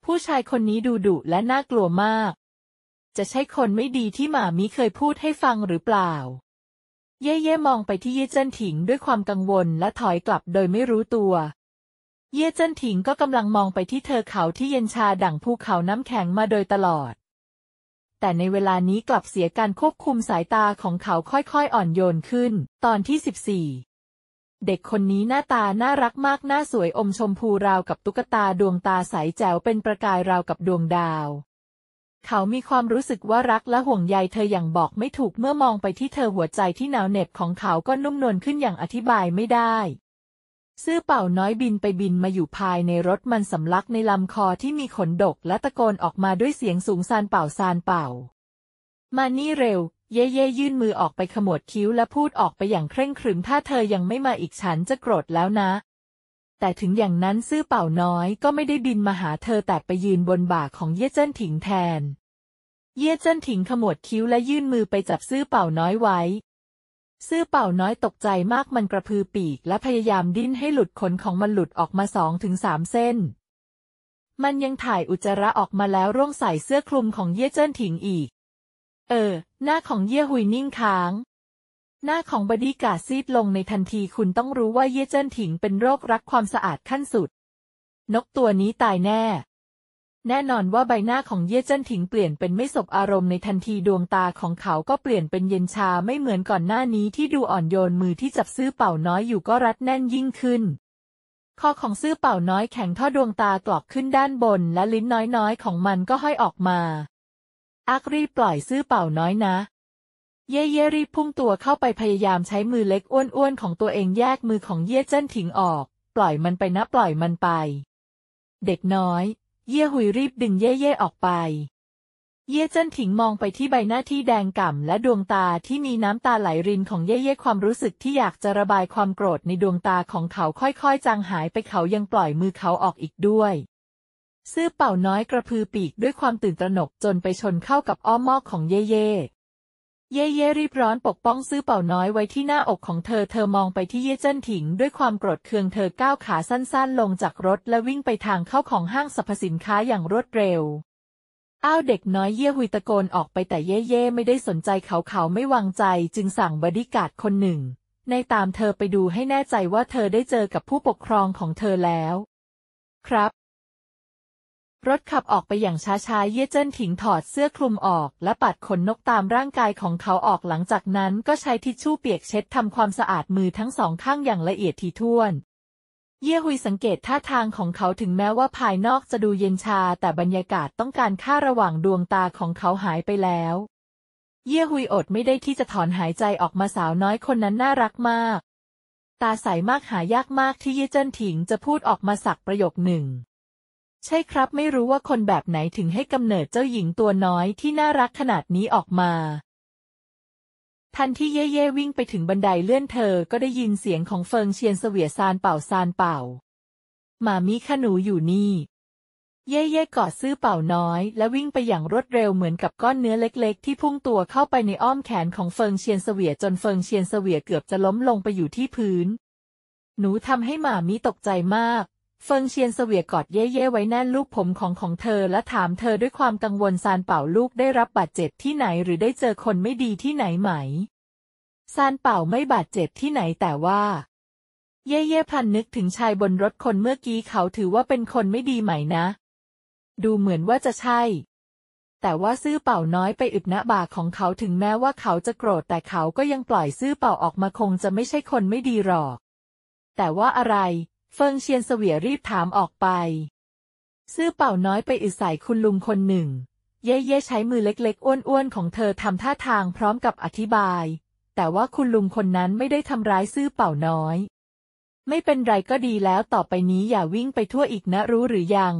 ผู้ชายคนนี้ดูดุและน่ากลัวมาก จะใช่คนไม่ดีที่หมามิเคยพูดให้ฟังหรือเปล่า เย่เย่ มองไปที่เย่เจิ้นถิงด้วยความกังวลและถอยกลับโดยไม่รู้ตัว เย่เจิ้นถิงก็กำลังมองไปที่เธอเขาที่เย็นชาดั่งภูเขาน้ำแข็งมาโดยตลอดแต่ในเวลานี้กลับเสียการควบคุมสายตาของเขาค่อยๆอ่อนโยนขึ้น ตอนที่ 14 เด็กคนนี้หน้าตาน่ารักมากหน้าสวยอมชมพูราวกับตุ๊กตาดวงตาใสแจ๋วเป็นประกายราวกับดวงดาว เขามีความรู้สึกว่ารักและห่วงใยเธออย่างบอกไม่ถูกเมื่อมองไปที่เธอหัวใจที่หนาวเหน็บของเขาก็นุ่มนวลขึ้นอย่างอธิบายไม่ได้ซื้อเป่าน้อยบินไปบินมาอยู่ภายในรถมัน สำลักในลำคอที่มีขนดกและตะโกนออกมาด้วยเสียงสูงซานเป่าซานเป่า มานี่เร็ว เย่เย่ยื่นมือออกไปขมวดคิ้วและพูดออกไปอย่างเคร่งครึม ถ้าเธอยังไม่มาอีกฉันจะโกรธแล้วนะ แต่ถึงอย่างนั้นซื้อเป่าน้อยก็ไม่ได้บินมาหาเธอแต่ไปยืนบนบ่าของเย่เจิ้นถิงแทน เย่เจิ้นถิงขมวดคิ้วและยื่นมือไปจับซื้อเป่าน้อยไว้ซื้อเป่าน้อยตกใจมากมันกระพือปีกและพยายามดิ้นให้หลุดขนของมันหลุดออกมาสองถึงสามเส้น มันยังถ่ายอุจจาระออกมาแล้วร่วงใส่เสื้อคลุมของเย่เจิ้นถิงอีก เออ หน้าของเย่หุยนิ่งค้าง หน้าของบดีกาซีดลงในทันทีคุณต้องรู้ว่าเย่เจิ้นถิง เป็นโรครักความสะอาดขั้นสุด นกตัวนี้ตายแน่แน่นอนว่าใบหน้าของเย่เจิ้นถิงเปลี่ยนเป็นไม่สบอารมณ์ในทันทีดวงตาของเขาก็เปลี่ยนเป็นเย็นชาไม่เหมือนก่อนหน้านี้ที่ดูอ่อนโยนมือที่จับซื้อเป่าน้อยอยู่ก็รัดแน่นยิ่งขึ้นคอของซื้อเป่าน้อยแข็งท่อดวงตากรอกขึ้นด้านบน และลิ้นน้อยๆของมันก็ห้อยออกมาอักรีปล่อยซื้อเป่าน้อยนะ เย่เย่รีพุ่งตัวเข้าไปพยายามใช้มือเล็กอ้วนๆของตัวเองแยกมือของเย่เจิ้นถิงออก ปล่อยมันไปนะ ปล่อยมันไป เด็กน้อยเย่หุยรีบดึงเย่เย่ออกไป เย่เจิ้นถิงมองไปที่ใบหน้าที่แดงก่ำและดวงตาที่มีน้ำตาไหลรินของเย่เย่ความรู้สึกที่อยากจะระบายความโกรธในดวงตาของเขาค่อยๆจางหายไปเขายังปล่อยมือเขาออกอีกด้วย ซื่อเป่าน้อยกระพือปีกด้วยความตื่นตระหนกจนไปชนเข้ากับอ้อมมอกของเย่เย่เย่เย่รีบร้อนปกป้องซื้อเป่าน้อยไว้ที่หน้าอกของเธอ เธอมองไปที่เย่เจิ้นถิงด้วยความโกรธเคืองเธอก้าวขาสั้นๆ ลงจากรถและวิ่งไปทางเข้าของห้างสรรพสินค้าอย่างรวดเร็ว อ้าวเด็กน้อยเย่หุยตะโกนออกไปแต่เย่เย่ไม่ได้สนใจเขาเขาไม่วางใจจึงสั่งบดี้การ์ดคนหนึ่ง ในตามเธอไปดูให้แน่ใจว่าเธอได้เจอกับผู้ปกครองของเธอแล้ว ครับรถขับออกไปอย่างช้าๆ เย่เจิ้นถิงถอดเสื้อคลุมออกและปัดขนนกตามร่างกายของเขาออกหลังจากนั้นก็ใช้ทิชชู่เปียกเช็ดทำความสะอาดมือทั้งสองข้างอย่างละเอียดที่้วน เย่ฮุยสังเกตท่าทางของเขาถึงแม้ว่าภายนอกจะดูเย็นชาแต่บรรยากาศต้องการค่าระหว่างดวงตาของเขาหายไปแล้ว เย่ฮุยอดไม่ได้ที่จะถอนหายใจออกมาสาวน้อยคนนั้นน่ารักมาก ตาใสามากหายากมากที่เย่เจิ้นถิงจะพูดออกมาสักประโยคหนึ่งใช่ครับ ไม่รู้ว่าคนแบบไหนถึงให้กำเนิดเจ้าหญิงตัวน้อยที่น่ารักขนาดนี้ออกมา ทันที่เย่เย่วิ่งไปถึงบันไดเลื่อนเธอ ก็ได้ยินเสียงของเฟิงเชียนเสวียซานเป่าซานเป่า หมามีขนูอยู่นี่ เย่เย่กอดซื้อเป่าน้อยและวิ่งไปอย่างรวดเร็วเหมือนกับก้อนเนื้อเล็กๆ ที่พุ่งตัวเข้าไปในอ้อมแขนของเฟิงเชียนเสวียจนเฟิงเชียนเสวียเกือบจะล้มลงไปอยู่ที่พื้น หนูทำให้หมามีตกใจมากเฟิงเชียนเสวียกอดเย่เย่ไว้แน่นลูกผมของของเธอและถามเธอด้วยความกังวลซานเป่าลูกได้รับบาดเจ็บที่ไหนหรือได้เจอคนไม่ดีที่ไหนไหม ซานเป่าไม่บาดเจ็บที่ไหนแต่ว่า เย่เย่พันนึกถึงชายบนรถคนเมื่อกี้เขาถือว่าเป็นคนไม่ดีไหมนะ ดูเหมือนว่าจะใช่ แต่ว่าซื่อเป่าน้อยไปอึดหน้าบากของเขาถึงแม้ว่าเขาจะโกรธแต่เขาก็ยังปล่อยซื่อเป่าออกมาคงจะไม่ใช่คนไม่ดีหรอก แต่ว่าอะไรเฟิงเชียนเสวียรีบถามออกไป ซื่อเป่าน้อยไปอึใส่คุณลุงคนหนึ่ง เย่เย่ใช้มือเล็กๆ อ้วนๆของเธอทำท่าทางพร้อมกับอธิบาย แต่ว่าคุณลุงคนนั้นไม่ได้ทำร้ายซื่อเป่าน้อย ไม่เป็นไรก็ดีแล้ว ต่อไปนี้อย่าวิ่งไปทั่วอีกนะรู้หรือยัง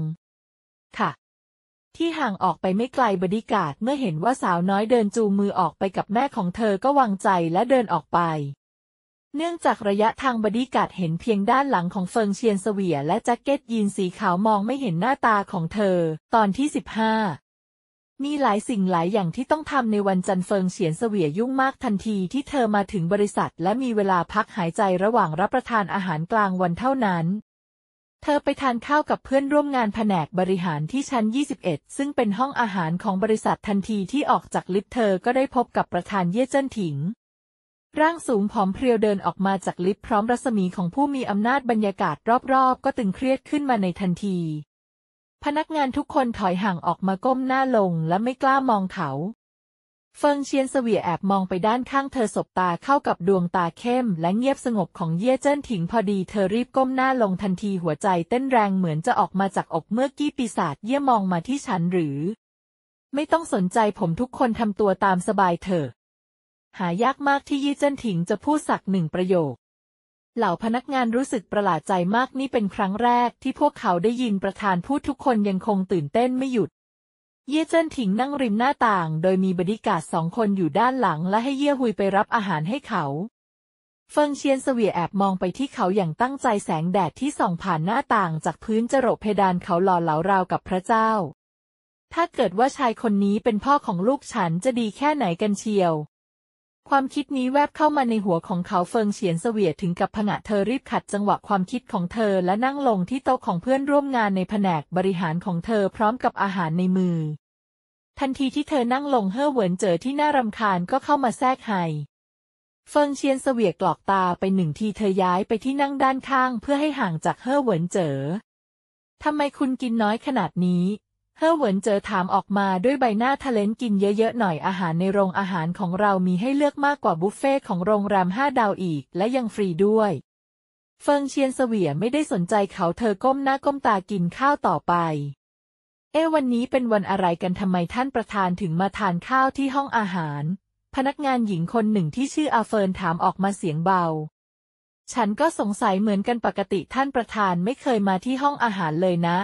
ค่ะ ที่ห่างออกไปไม่ไกลบดีกาดเมื่อเห็นว่าสาวน้อยเดินจูมือออกไปกับแม่ของเธอก็วางใจและเดินออกไปเนื่องจากระยะทางบอดี้การ์ดเห็นเพียงด้านหลังของเฟิงเชียนเสวียและแจ็คเก็ตยีนสีขาวมองไม่เห็นหน้าตาของเธอ ตอนที่ 15 มีหลายสิ่งหลายอย่างที่ต้องทำในวันจันทร์เฟิงเฉียนเสวียยุ่งมากทันทีที่เธอมาถึงบริษัทและมีเวลาพักหายใจระหว่างรับประทานอาหารกลางวันเท่านั้น เธอไปทานข้าวกับเพื่อนร่วมงานแผนกบริหารที่ชั้น 21 ซึ่งเป็นห้องอาหารของบริษัททันทีที่ออกจากลิฟต์เธอก็ได้พบกับประธานเย่เจิ้นถิงร่างสูงผอมเพรียวเดินออกมาจากลิฟต์พร้อมรัศมีของผู้มีอำนาจบรรยากาศรอบๆ ก็ตึงเครียดขึ้นมาในทันที พนักงานทุกคนถอยห่างออกมาก้มหน้าลงและไม่กล้ามองเขา เฟิงเชียนเสวียแอบ มองไปด้านข้างเธอสบตา เข้ากับดวงตาเข้ม และเงียบสงบของเย่เจิ้นถิงพอดีเธอรีบก้มหน้าลงทันทีหัวใจ เต้นแรงเหมือนจะออกมาจากอกเมื่อกี้ปีศาจเย่มองมาที่ฉันหรือ ไม่ต้องสนใจผมทุกคนทำตัวตามสบายเถอะหายากมากที่ยี่เจิ้นถิงจะพูดสักหนึ่งประโยค เหล่าพนักงานรู้สึกประหลาดใจมากนี่เป็นครั้งแรก ที่พวกเขาได้ยินประธานพูดทุกคนยังคงตื่นเต้นไม่หยุด เย่เจิ้นถิงนั่งริมหน้าต่าง โดยมีบริการสองคนอยู่ด้านหลังและให้เย่หุยไปรับอาหารให้เขา เฟิงเชียนเสวียแอบมองไปที่เขาอย่างตั้งใจแสงแดดที่ส่องผ่านหน้าต่างจากพื้นจรดเพดานเขาหล่อเหลาราวกับพระเจ้า ถ้าเกิดว่าชายคนนี้เป็นพ่อของลูกฉันจะดีแค่ไหนกันเชียวความคิดนี้แวบเข้ามาในหัวของเขาเฟิงเฉียนเสวียถึงกับผงะเธอรีบขัดจังหวะความคิดของเธอและนั่งลงที่โต๊ะของเพื่อนร่วมงานในแผนกบริหารของเธอพร้อมกับอาหารในมือ ทันทีที่เธอนั่งลงเฮ่อเหวินเจอที่น่ารำคาญก็เข้ามาแทรกไ้เฟิงเฉียนเสวียกลอกตาไปหนึ่งทีเธอย้ายไปที่นั่งด้านข้างเพื่อให้ห่างจากเฮ่อเหวินเจอทำไมคุณกินน้อยขนาดนี้เฮอเหวินเจอถามออกมาด้วยใบหน้าทะเลนกินเยอะๆหน่อยอาหารในโรงอาหารของเรามีให้เลือกมากกว่าบุฟเฟ่ของโรงแรมห้าดาวอีกและยังฟรีด้วย เฟิงเชียนเสวียไม่ได้สนใจเขาเธอก้มหน้าก้มตากินข้าวต่อไป เอ้วันนี้เป็นวันอะไรกันทำไมท่านประธานถึงมาทานข้าวที่ห้องอาหาร พนักงานหญิงคนหนึ่งที่ชื่ออาเฟินถามออกมาเสียงเบา ฉันก็สงสัยเหมือนกันปกติท่านประธานไม่เคยมาที่ห้องอาหารเลยนะ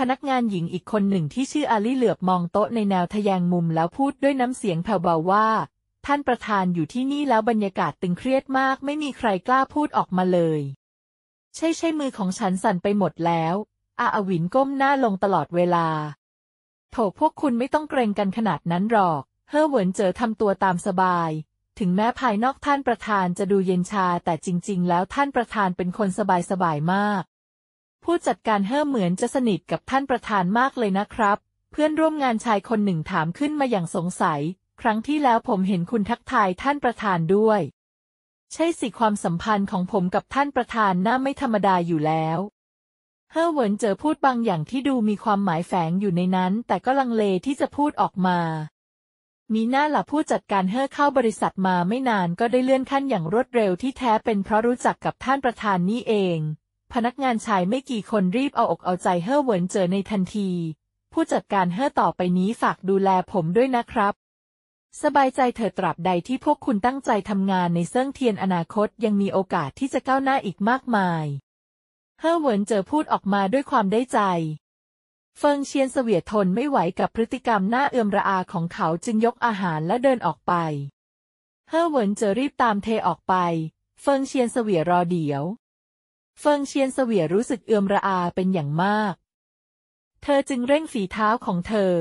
พนักงานหญิงอีกคนหนึ่งที่ชื่ออาลี่เหลือบมองโต๊ะในแนวทแยงมุมแล้วพูดด้วยน้ำเสียงแผ่วเบาว่า ท่านประธานอยู่ที่นี่แล้วบรรยากาศตึงเครียดมากไม่มีใครกล้าพูดออกมาเลย ใช่ใช่มือของฉันสั่นไปหมดแล้ว อาอวินก้มหน้าลงตลอดเวลา โถพวกคุณไม่ต้องเกรงกันขนาดนั้นหรอกเฮ่อเหวินเจอทำตัวตามสบาย ถึงแม้ภายนอกท่านประธานจะดูเย็นชาแต่จริงๆ แล้วท่านประธานเป็นคนสบายๆมากผู้จัดการเฮ่อเหมือนจะสนิทกับท่านประธานมากเลยนะครับ เพื่อนร่วมงานชายคนหนึ่งถามขึ้นมาอย่างสงสัย ครั้งที่แล้วผมเห็นคุณทักทายท่านประธานด้วย ใช่สิความสัมพันธ์ของผมกับท่านประธานน่าไม่ธรรมดาอยู่แล้ว เฮ่อเหวินเจอพูดบางอย่างที่ดูมีความหมายแฝงอยู่ในนั้น แต่ก็ลังเลที่จะพูดออกมา มีหน้าหล่ะผู้จัดการเฮ่อเข้าบริษัทมาไม่นานก็ได้เลื่อนขั้นอย่างรวดเร็วที่แท้เป็น เพราะรู้จักกับท่านประธานนี่เองพนักงานชายไม่กี่คนรีบเอาอกเอาใจเฮ่อเหวินเจอในทันที ผู้จัดการเฮ่อต่อไปนี้ฝากดูแลผมด้วยนะครับ สบายใจเถิดตราบใดที่พวกคุณตั้งใจทำงานในเส้่งเทียนอนาคตยังมีโอกาสที่จะก้าวหน้าอีกมากมายเฮ่อเหวินเจอพูดออกมาด้วยความได้ใจ เฟิงเชียนเสวียทนไม่ไหวกับพฤติกรรมหน้าเอื่มระอาของเขาจึงยกอาหารและเดินออกไปเฮ่อเหวินเจอรีบตามเทออกไป เฟิงเชียนเสวียรอเดี๋ยวเฟิงเชียนเสวียรู้สึกเอือมระอาเป็นอย่างมาก เธอจึงเร่งฝีเท้าของเธอ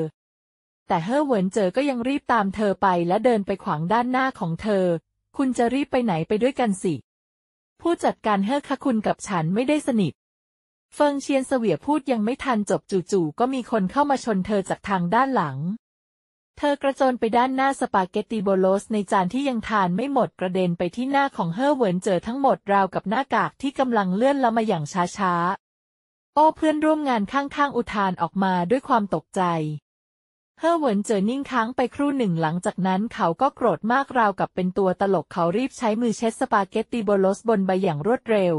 แต่เฮ่อเหวินเจอก็ยังรีบตามเธอไปและเดินไปขวางด้านหน้าของเธอ คุณจะรีบไปไหนไปด้วยกันสิ ผู้จัดการเฮ่อคะคุณกับฉันไม่ได้สนิทเฟิงเชียนเสวียพูดยังไม่ทันจบจู่ๆก็มีคนเข้ามาชนเธอจากทางด้านหลังเธอกระโจนไปด้านหน้าสปาเกตตีโบโลสในจานที่ยังทานไม่หมดกระเด็นไปที่หน้าของเฮอร์เวินเจอทั้งหมดราวกับหน้ากากที่กำลังเลื่อนละมาอย่างช้าๆ โอ้เพื่อนร่วมงานข้างๆ อุทานออกมาด้วยความตกใจ เฮอร์เวินเจอนิ่งค้างไปครู่หนึ่งหลังจากนั้น เขาก็โกรธมากราวกับเป็นตัวตลกเขารีบใช้มือเช็ดสปาเกตตีโบโลสบนใบอย่างรวดเร็ว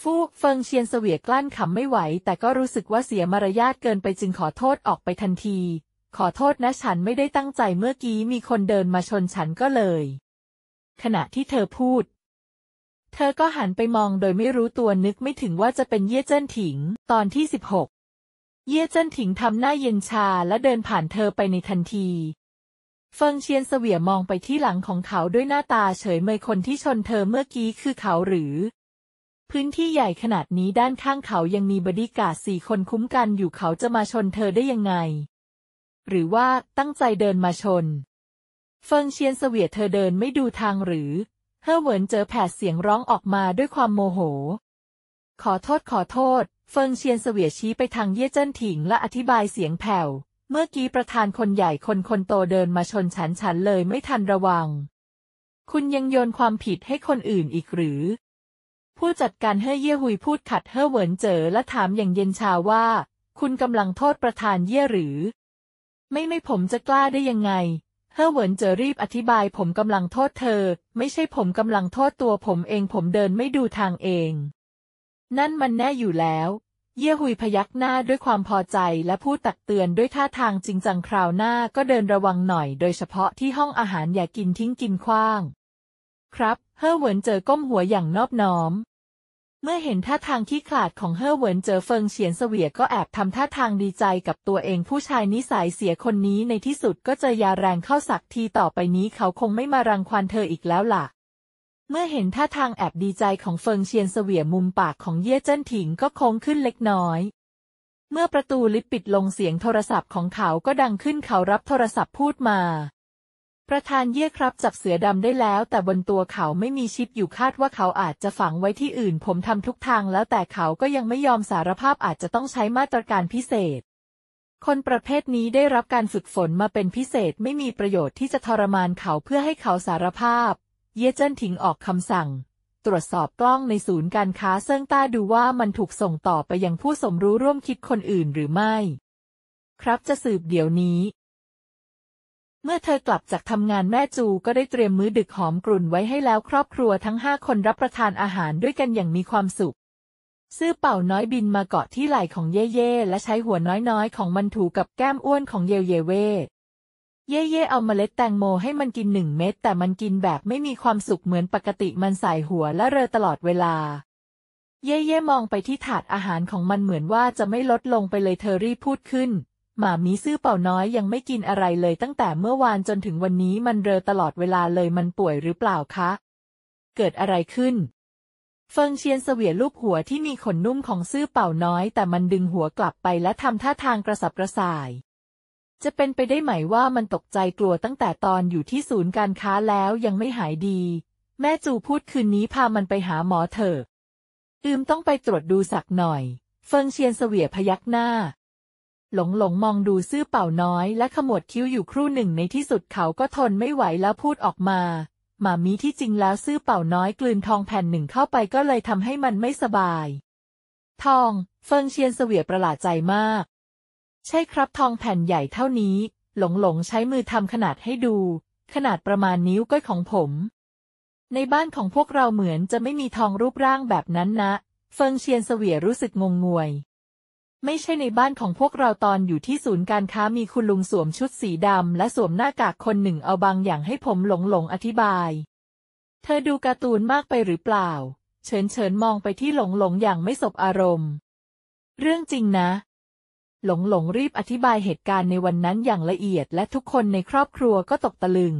ฟูเฟิงเชียนเสวียกลั้นขำไม่ไหว แต่ก็รู้สึกว่าเสียมารยาทเกินไปจึงขอโทษออกไปทันทีขอโทษนะฉันไม่ได้ตั้งใจเมื่อกี้มีคนเดินมาชนฉันก็เลย ขณะที่เธอพูด เธอก็หันไปมองโดยไม่รู้ตัวนึกไม่ถึงว่าจะเป็นเย่เจิ้นถิง ตอนที่สิบหกเย่เจิ้นถิงทำหน้าเย็นชาและเดินผ่านเธอไปในทันที เฟิงเชียนเสวียมองไปที่หลังของเขาด้วยหน้าตาเฉยเมยคนที่ชนเธอเมื่อกี้คือเขาหรือ พื้นที่ใหญ่ขนาดนี้ด้านข้างเขายังมีบดีกาสี่คนคุ้มกัน อยู่เขาจะมาชนเธอได้ยังไงหรือว่าตั้งใจเดินมาชน เฟิงเชียนเสวียเธอเดินไม่ดูทางหรือเฮ่อเหวินเจอแผดเสียงร้องออกมาด้วยความโมโห ขอโทษขอโทษ เฟิงเชียนเสวียชี้ไปทางเย่เจิ้นถิงและอธิบายเสียงแผ่ว เมื่อกี้ประธานคนใหญ่คนคนโตเดินมาชนฉันฉันเลยไม่ทันระวัง คุณยังโยนความผิดให้คนอื่นอีกหรือ ผู้จัดการเฮ่เย่หุยพูดขัดเฮ่เหวินเจอและถามอย่างเย็นชาว่า คุณกำลังโทษประธานเย่หรือไม่ไม่ผมจะกล้าได้ยังไง เฮอเหวินเจอรีบอธิบายผมกำลังโทษเธอ ไม่ใช่ผมกำลังโทษตัวผมเองผมเดินไม่ดูทางเอง นั่นมันแน่อยู่แล้ว เย่หุยพยักหน้าด้วยความพอใจและพูดตักเตือนด้วยท่าทางจริงจังคราวหน้าก็เดินระวังหน่อย โดยเฉพาะที่ห้องอาหารอย่ากินทิ้งกินขว้าง ครับเฮอเหวินเจอก้มหัวอย่างนอบน้อมเมื่อเห็นท่าทางที่ขาดของเฮ่อเหวินเจอเฟิงเฉียนเสวียก็แอบทำท่าทางดีใจกับตัวเองผู้ชายนิสัยเสียคนนี้ในที่สุดก็จะยาแรงเข้าสักทีต่อไปนี้เขาคงไม่มารังควานเธออีกแล้วล่ะ เมื่อเห็นท่าทางแอบดีใจของเฟิงเฉียนเสวียมุมปากของเย่เจิ้นถิงก็โค้งขึ้นเล็กน้อย เมื่อประตูลิฟต์ปิดลงเสียงโทรศัพท์ของเขาก็ดังขึ้นเขารับโทรศัพท์พูดมาประธานเย่ครับจับเสือดำได้แล้ว แต่บนตัวเขาไม่มีชิปอยู่คาดว่าเขาอาจจะฝังไว้ที่อื่นผมทำทุกทางแล้วแต่เขาก็ยังไม่ยอมสารภาพอาจจะต้องใช้มาตรการพิเศษ คนประเภทนี้ได้รับการฝึกฝนมาเป็นพิเศษ ไม่มีประโยชน์ที่จะทรมานเขาเพื่อให้เขาสารภาพ เย่เจิ้นถิงออกคำสั่ง ตรวจสอบกล้องในศูนย์การค้าเซิงต้าดูว่ามันถูกส่งต่อไปยังผู้สมรู้ร่วมคิดคนอื่นหรือไม่ ครับจะสืบเดี๋ยวนี้เมื่อเธอกลับจากทำงานแม่จูก็ได้เตรียมมื้อดึกหอมกลุ่นไว้ให้แล้วครอบครัวทั้งห้าคนรับประทานอาหารด้วยกันอย่างมีความสุข ซื้อเป่าน้อยบินมาเกาะที่ไหล่ของเย่เย่และใช้หัวน้อยๆ ของมันถูกับแก้มอ้วนของเยเยเว่เย่เย่เอาเมล็ดแตงโมให้มันกินหนึ่งเม็ดแต่มันกินแบบไม่มีความสุขเหมือนปกติมันสายหัวและเรอตลอดเวลา เย่เย่มองไปที่ถาดอาหารของมันเหมือนว่าจะไม่ลดลงไปเลยเธอรีพูดขึ้นหมามีซื่อเป่าน้อยยังไม่กินอะไรเลยตั้งแต่เมื่อวานจนถึงวันนี้มันเรอตลอดเวลาเลยมันป่วยหรือเปล่าคะ เกิดอะไรขึ้น เฟิงเชียนเสวียรูปหัวที่มีขนนุ่มของซื่อเป่าน้อยแต่มันดึงหัวกลับไปและทำท่าทางกระสับกระส่าย จะเป็นไปได้ไหมว่ามันตกใจกลัวตั้งแต่ตอนอยู่ที่ศูนย์การค้าแล้วยังไม่หายดี แม่จูพูดคืนนี้พามันไปหาหมอเถอะ อืมต้องไปตรวจดูสักหน่อย เฟิงเชียนเสวียพยักหน้าหลงหลงมองดูซื่อเป่าน้อย และขมวดคิ้วอยู่ครู่หนึ่งในที่สุดเขาก็ทนไม่ไหวแล้วพูดออกมาหมามีที่จริงแล้วซื่อเป่าน้อย กลืนทองแผ่นหนึ่งเข้าไปก็เลยทำให้มันไม่สบาย ทอง เฟิงเชียนเสวียประหลาดใจมาก ใช่ครับทองแผ่นใหญ่เท่านี้ หลงหลงใช้มือทำขนาดให้ดู ขนาดประมาณนิ้วก้อยของผม ในบ้านของพวกเราเหมือนจะไม่มีทองรูปร่างแบบนั้นนะเฟิงเชียนเสวียรู้สึกงงงวยไม่ใช่ในบ้านของพวกเราตอนอยู่ที่ศูนย์การค้ามีคุณลุงสวมชุดสีดำและสวมหน้ากากคนหนึ่งเอาบางอย่างให้ผมหลงหลงอธิบาย เธอดูการ์ตูนมากไปหรือเปล่า เฉินเฉินมองไปที่หลงหลงอย่างไม่สบอารมณ์ เรื่องจริงนะ หลงหลงรีบอธิบายเหตุการณ์ในวันนั้นอย่างละเอียดและทุกคนในครอบครัวก็ตกตะลึง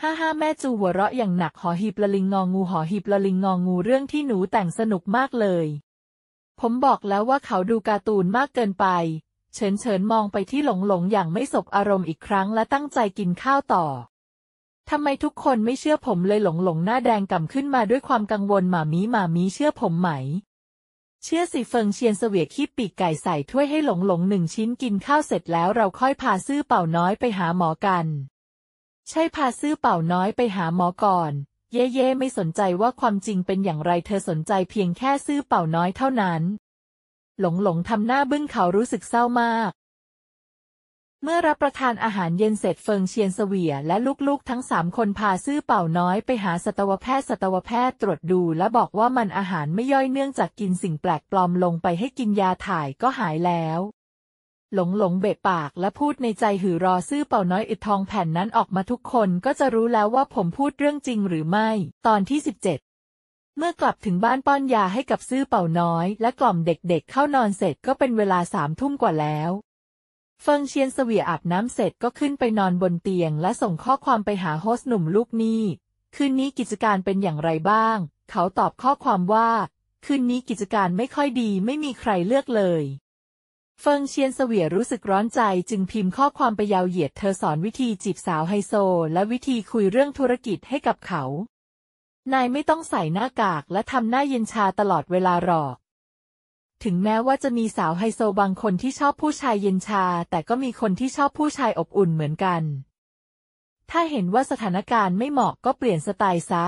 ฮ่าฮ่าแม่จูหัวเราะอย่างหนักหอหีบละลิงงองูหอหีบละลิงงองูเรื่องที่หนูแต่งสนุกมากเลยผมบอกแล้วว่าเขาดูการ์ตูนมากเกินไป เฉินเฉินมองไปที่หลงหลงอย่างไม่สบอารมณ์อีกครั้งและตั้งใจกินข้าวต่อ ทำไมทุกคนไม่เชื่อผมเลยหลงหลงหน้าแดงก่ำขึ้นมาด้วยความกังวลหมามีหมามีเชื่อผมไหม เชื่อสิเฟิงเชียนเสวียขี้ปีกไก่ใส่ถ้วยให้หลงหลงหนึ่งชิ้นกินข้าวเสร็จแล้วเราค่อยพาซื้อเป่าน้อยไปหาหมอกัน ใช่พาซื้อเป่าน้อยไปหาหมอก่อนเย่เย่ไม่สนใจว่าความจริงเป็นอย่างไรเธอสนใจเพียงแค่ซื่อเป่าน้อยเท่านั้น หลงหลงทำหน้าบึ้งเขารู้สึกเศร้ามาก เมื่อรับประทานอาหารเย็นเสร็จเฟิงเชียนเสวียและลูกๆ ทั้งสามคนพาซื่อเป่าน้อยไปหาสัตวแพทย์สัตวแพทย์ตรวจดูและบอกว่ามันอาหารไม่ย่อยเนื่องจากกินสิ่งแปลกปลอมลงไปให้กินยาถ่ายก็หายแล้วหลงหลงเบะปากและพูดในใจหือรอซื่อเป่าน้อยอึดทองแผ่นนั้นออกมาทุกคนก็จะรู้แล้วว่าผมพูดเรื่องจริงหรือไม่ ตอนที่ 17 เมื่อกลับถึงบ้านป้อนยาให้กับซื่อเป่าน้อยและกล่อมเด็กๆเข้านอนเสร็จก็เป็นเวลาสามทุ่มกว่าแล้วเฟิงเชียนเสวียอาบน้ำเสร็จก็ขึ้นไปนอนบนเตียงและส่งข้อความไปหาโฮสหนุ่มลูกนี้คืนนี้กิจการเป็นอย่างไรบ้าง เขาตอบข้อความว่าคืนนี้กิจการไม่ค่อยดีไม่มีใครเลือกเลยเฟิงเชียนเสวียรู้สึกร้อนใจจึงพิมพ์ข้อความไปยาวเหยียด เธอสอนวิธีจีบสาวไฮโซและวิธีคุยเรื่องธุรกิจให้กับเขา นายไม่ต้องใส่หน้ากากและทำหน้าเย็นชาตลอดเวลาหรอก ถึงแม้ว่าจะมีสาวไฮโซบางคนที่ชอบผู้ชายเย็นชาแต่ก็มีคนที่ชอบผู้ชายอบอุ่นเหมือนกัน ถ้าเห็นว่าสถานการณ์ไม่เหมาะก็เปลี่ยนสไตล์ซะ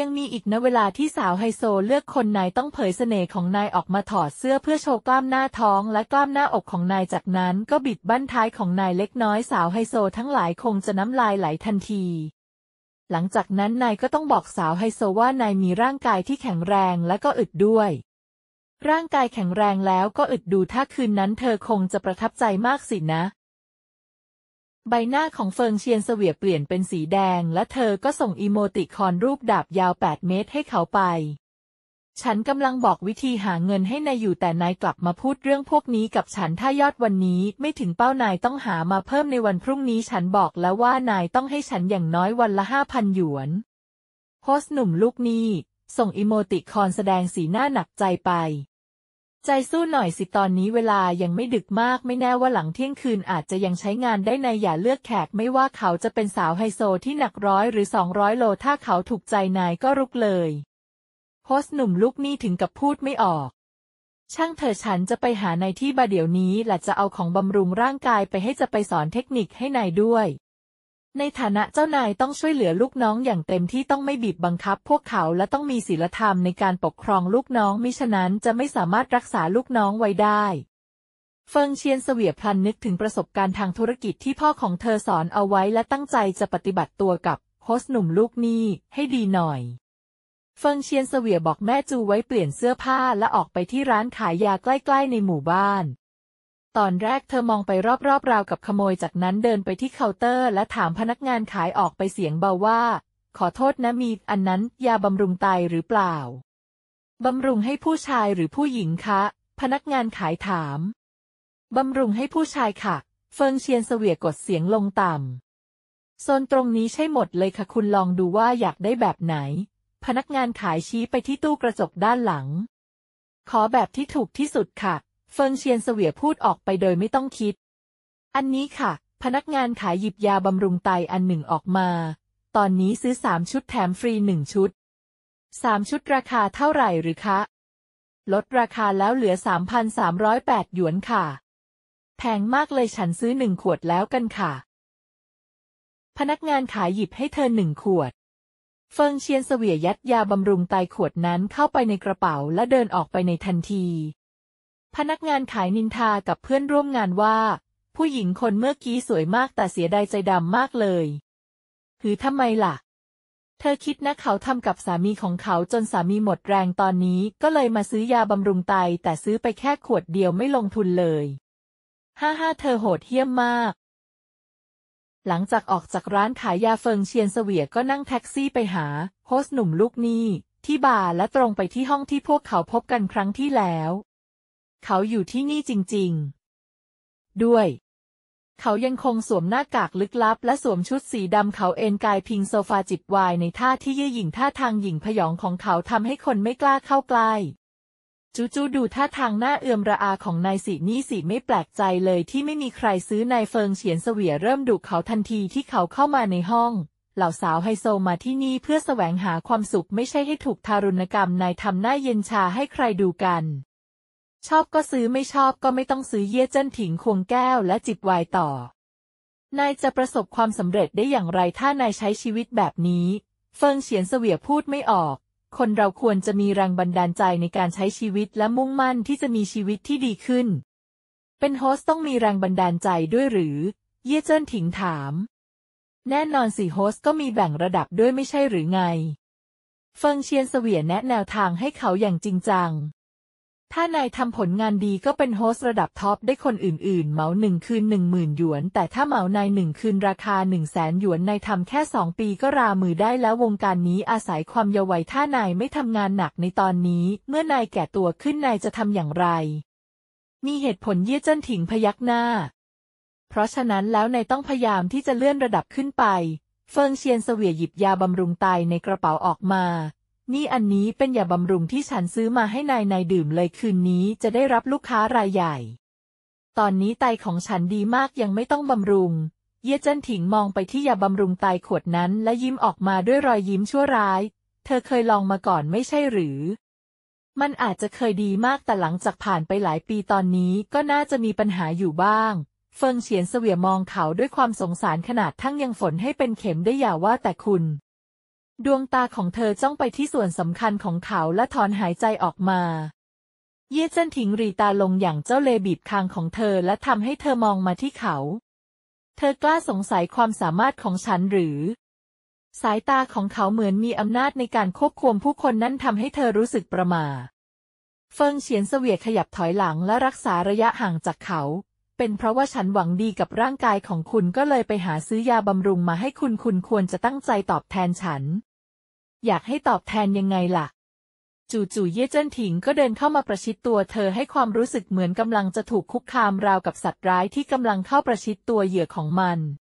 ยังมีอีกนะเวลาที่สาวไฮโซเลือกคนนายต้องเผยเสน่ห์ของนายออกมาถอดเสื้อเพื่อโชว์กล้ามหน้าท้องและกล้ามหน้าอกของนายจากนั้น ก็บิดบั้นท้ายของนายเล็กน้อย สาวไฮโซทั้งหลายคงจะน้ำลายไหลทันที หลังจากนั้นนายก็ต้องบอกสาวไฮโซว่านายมีร่างกายที่แข็งแรงและก็อึดด้วย ร่างกายแข็งแรงแล้วก็อึดดูถ้าคืนนั้น เธอคงจะประทับใจมากสินะใบหน้าของเฟิงเชียนเสวียเปลี่ยนเป็นสีแดงและเธอก็ส่งอีโมติคอนรูปดาบยาว 8 เมตรให้เขาไป ฉันกำลังบอกวิธีหาเงินให้นายอยู่แต่นายกลับมาพูดเรื่องพวกนี้กับฉันถ้ายอดวันนี้ไม่ถึงเป้านายต้องหามาเพิ่มในวันพรุ่งนี้ฉันบอกแล้วว่านายต้องให้ฉันอย่างน้อยวันละห้าพันหยวน โฮสหนุ่มลูกนี้ส่งอีโมติคอนแสดงสีหน้าหนักใจไปใจสู้หน่อยสิตอนนี้เวลายังไม่ดึกมากไม่แน่ว่าหลังเที่ยงคืนอาจจะยังใช้งานได้ในอย่าเลือกแขกไม่ว่าเขาจะเป็นสาวไฮโซที่หนักร้อยหรือ 200 โลถ้าเขาถูกใจนายก็รุกเลย โฮสหนุ่มลูกนี่ถึงกับพูดไม่ออก ช่างเธอฉันจะไปหาในที่บาเดี๋ยวนี้และจะเอาของบำรุงร่างกายไปให้จะไปสอนเทคนิคให้นายด้วยในฐานะเจ้านายต้องช่วยเหลือลูกน้องอย่างเต็มที่ต้องไม่บีบบังคับพวกเขาและต้องมีศีลธรรมในการปกครองลูกน้องมิฉะนั้นจะไม่สามารถรักษาลูกน้องไว้ได้ เฟิงเชียนเสวียพลันนึกถึงประสบการณ์ทางธุรกิจที่พ่อของเธอสอนเอาไว้และตั้งใจจะปฏิบัติตัวกับโฮสหนุ่มลูกนี้ให้ดีหน่อย เฟิงเชียนเสวียบอกแม่จูไว้เปลี่ยนเสื้อผ้าและออกไปที่ร้านขายยาใกล้ ๆ ในหมู่บ้านตอนแรกเธอมองไปรอบๆ ราวกับขโมยจากนั้นเดินไปที่เคาน์เตอร์ และถามพนักงานขายออกไปเสียงเบาว่า ขอโทษนะมีอันนั้นยาบำรุงไตหรือเปล่าบำรุงให้ผู้ชายหรือผู้หญิงคะ พนักงานขายถามบำรุงให้ผู้ชายค่ะ เฟิงเชียนเสวียกดเสียงลงต่ำโซนตรงนี้ใช่หมดเลยค่ะ คุณลองดูว่าอยากได้แบบไหน พนักงานขายชี้ไปที่ตู้กระจกด้านหลัง ขอแบบที่ถูกที่สุดค่ะเฟิงเชียนเสวียพูดออกไปโดยไม่ต้องคิด อันนี้ค่ะ พนักงานขายหยิบยาบำรุงไตอันหนึ่งออกมา ตอนนี้ซื้อสามชุดแถมฟรีหนึ่งชุด สามชุดราคาเท่าไหร่หรือคะ ลดราคาแล้วเหลือ3,308หยวนค่ะ แพงมากเลยฉันซื้อหนึ่งขวดแล้วกันค่ะ พนักงานขายหยิบให้เธอหนึ่งขวด เฟิงเชียนเสวียยัดยาบำรุงไตขวดนั้นเข้าไปในกระเป๋าและเดินออกไปในทันทีพนักงานขายนินทากับเพื่อนร่วมงานว่า ผู้หญิงคนเมื่อกี้สวยมากแต่เสียดายใจดำมากเลย หือทำไมล่ะ เธอคิดนะเขาทำกับสามีของเขาจนสามีหมดแรงตอนนี้ ก็เลยมาซื้อยาบำรุงไตแต่ซื้อไปแค่ขวดเดียวไม่ลงทุนเลยฮ่าฮ้าเธอโหดเหี้ยมมาก หลังจากออกจากร้านขายยาเฟิงเชียนเสวียก็นั่งแท็กซี่ไปหาโฮสหนุ่มลูกหนี้ที่บาร์และตรงไปที่ห้องที่พวกเขาพบกันครั้งที่แล้วเขาอยู่ที่นี่จริงๆ ด้วย เขายังคงสวมหน้ากากลึกลับ และสวมชุดสีดำเขาเอนกายพิงโซฟาจิบวายในท่าที่ยย่หยิ่งท่าทางหยิ่งพยองของเขาทำให้คนไม่กล้าเข้าใกล้ จูจูดูท่าทางหน้าเอื่อมระอาของนายสีนี่สีไม่แปลกใจเลยที่ไม่มีใครซื้อนายเฟิงเฉียนเสวียเริ่มดุเขาทันทีที่เขาเข้ามาในห้อง เหล่าสาวไฮโซมาที่นี่เพื่อสแสวงหาความสุขไม่ใช่ให้ถูกทารุณกรรมนายทำหน้าเย็นชาให้ใครดูกันชอบก็ซื้อไม่ชอบก็ไม่ต้องซื้อเย่เจิ้นถิงควงแก้วและจิบวายต่อ นายจะประสบความสำเร็จได้อย่างไร ถ้านายใช้ชีวิตแบบนี้ เฟิงเฉียนเสวียพูดไม่ออก คนเราควรจะมีแรงบันดาลใจในการใช้ชีวิตและมุ่งมั่นที่จะมีชีวิตที่ดีขึ้น เป็นโฮสต้องมีแรงบันดาลใจด้วยหรือ เย่เจิ้นถิงถาม แน่นอนสี่โฮสก็มีแบ่งระดับด้วยไม่ใช่หรือไงเฟิงเฉียนเสวียแนะแนวทางให้เขาอย่างจริงจังถ้านายทำผลงานดีก็เป็นโฮสระดับท็อปได้คนอื่นๆ เหมาหนึ่งคืนหนึ่งหมื่นหยวน แต่ถ้าเหมานายหนึ่งคืนราคาหนึ่งแสนหยวนนายทำแค่สองปีก็รามือได้แล้ววงการนี้อาศัยความเยาว์วัยถ้านายไม่ทำงานหนักในตอนนี้เมื่อนายแก่ตัวขึ้นนายจะทำอย่างไร มีเหตุผลเยี่ยเจิ้นถิงพยักหน้า เพราะฉะนั้นแล้วนายต้องพยายามที่จะเลื่อนระดับขึ้นไป เฟิงเชียนเสวียหยิบยาบำรุงไตในกระเป๋าออกมานี่อันนี้เป็นยาบำรุงที่ฉันซื้อมาให้นายนายดื่มเลยคืนนี้จะได้รับลูกค้ารายใหญ่ ตอนนี้ไตของฉันดีมากยังไม่ต้องบำรุง เย่เจิ้นถิงมองไปที่ยาบำรุงไตขวดนั้นและยิ้มออกมาด้วยรอยยิ้มชั่วร้าย เธอเคยลองมาก่อนไม่ใช่หรือ มันอาจจะเคยดีมากแต่หลังจากผ่านไปหลายปีตอนนี้ก็น่าจะมีปัญหาอยู่บ้าง เฟิงเฉียนเสวียมองเขาด้วยความสงสารขนาดทั้งยังฝนให้เป็นเข็มได้อย่าว่าแต่คุณดวงตาของเธอจ้องไปที่ส่วนสำคัญของเขาและถอนหายใจออกมา เยเจนทิ้งรีตาลงอย่างเจ้าเลบีบคางของเธอและทำให้เธอมองมาที่เขา เธอกล้าสงสัยความสามารถของฉันหรือ สายตาของเขาเหมือนมีอำนาจในการควบคุมผู้คนนั่นทำให้เธอรู้สึกประมาเฟิงเฉียนเสวียขยับถอยหลังและรักษาระยะห่างจากเขา เป็นเพราะว่าฉันหวังดีกับร่างกายของคุณก็เลยไปหาซื้อยาบำรุงมาให้คุณคุณควรจะตั้งใจตอบแทนฉันอยากให้ตอบแทนยังไงล่ะ จู่ๆเย่เจิ้นถิงก็เดินเข้ามาประชิดตัวเธอให้ความรู้สึกเหมือนกำลังจะถูกคุกคามราวกับสัตว์ร้ายที่กำลังเข้าประชิดตัวเหยื่อของมัน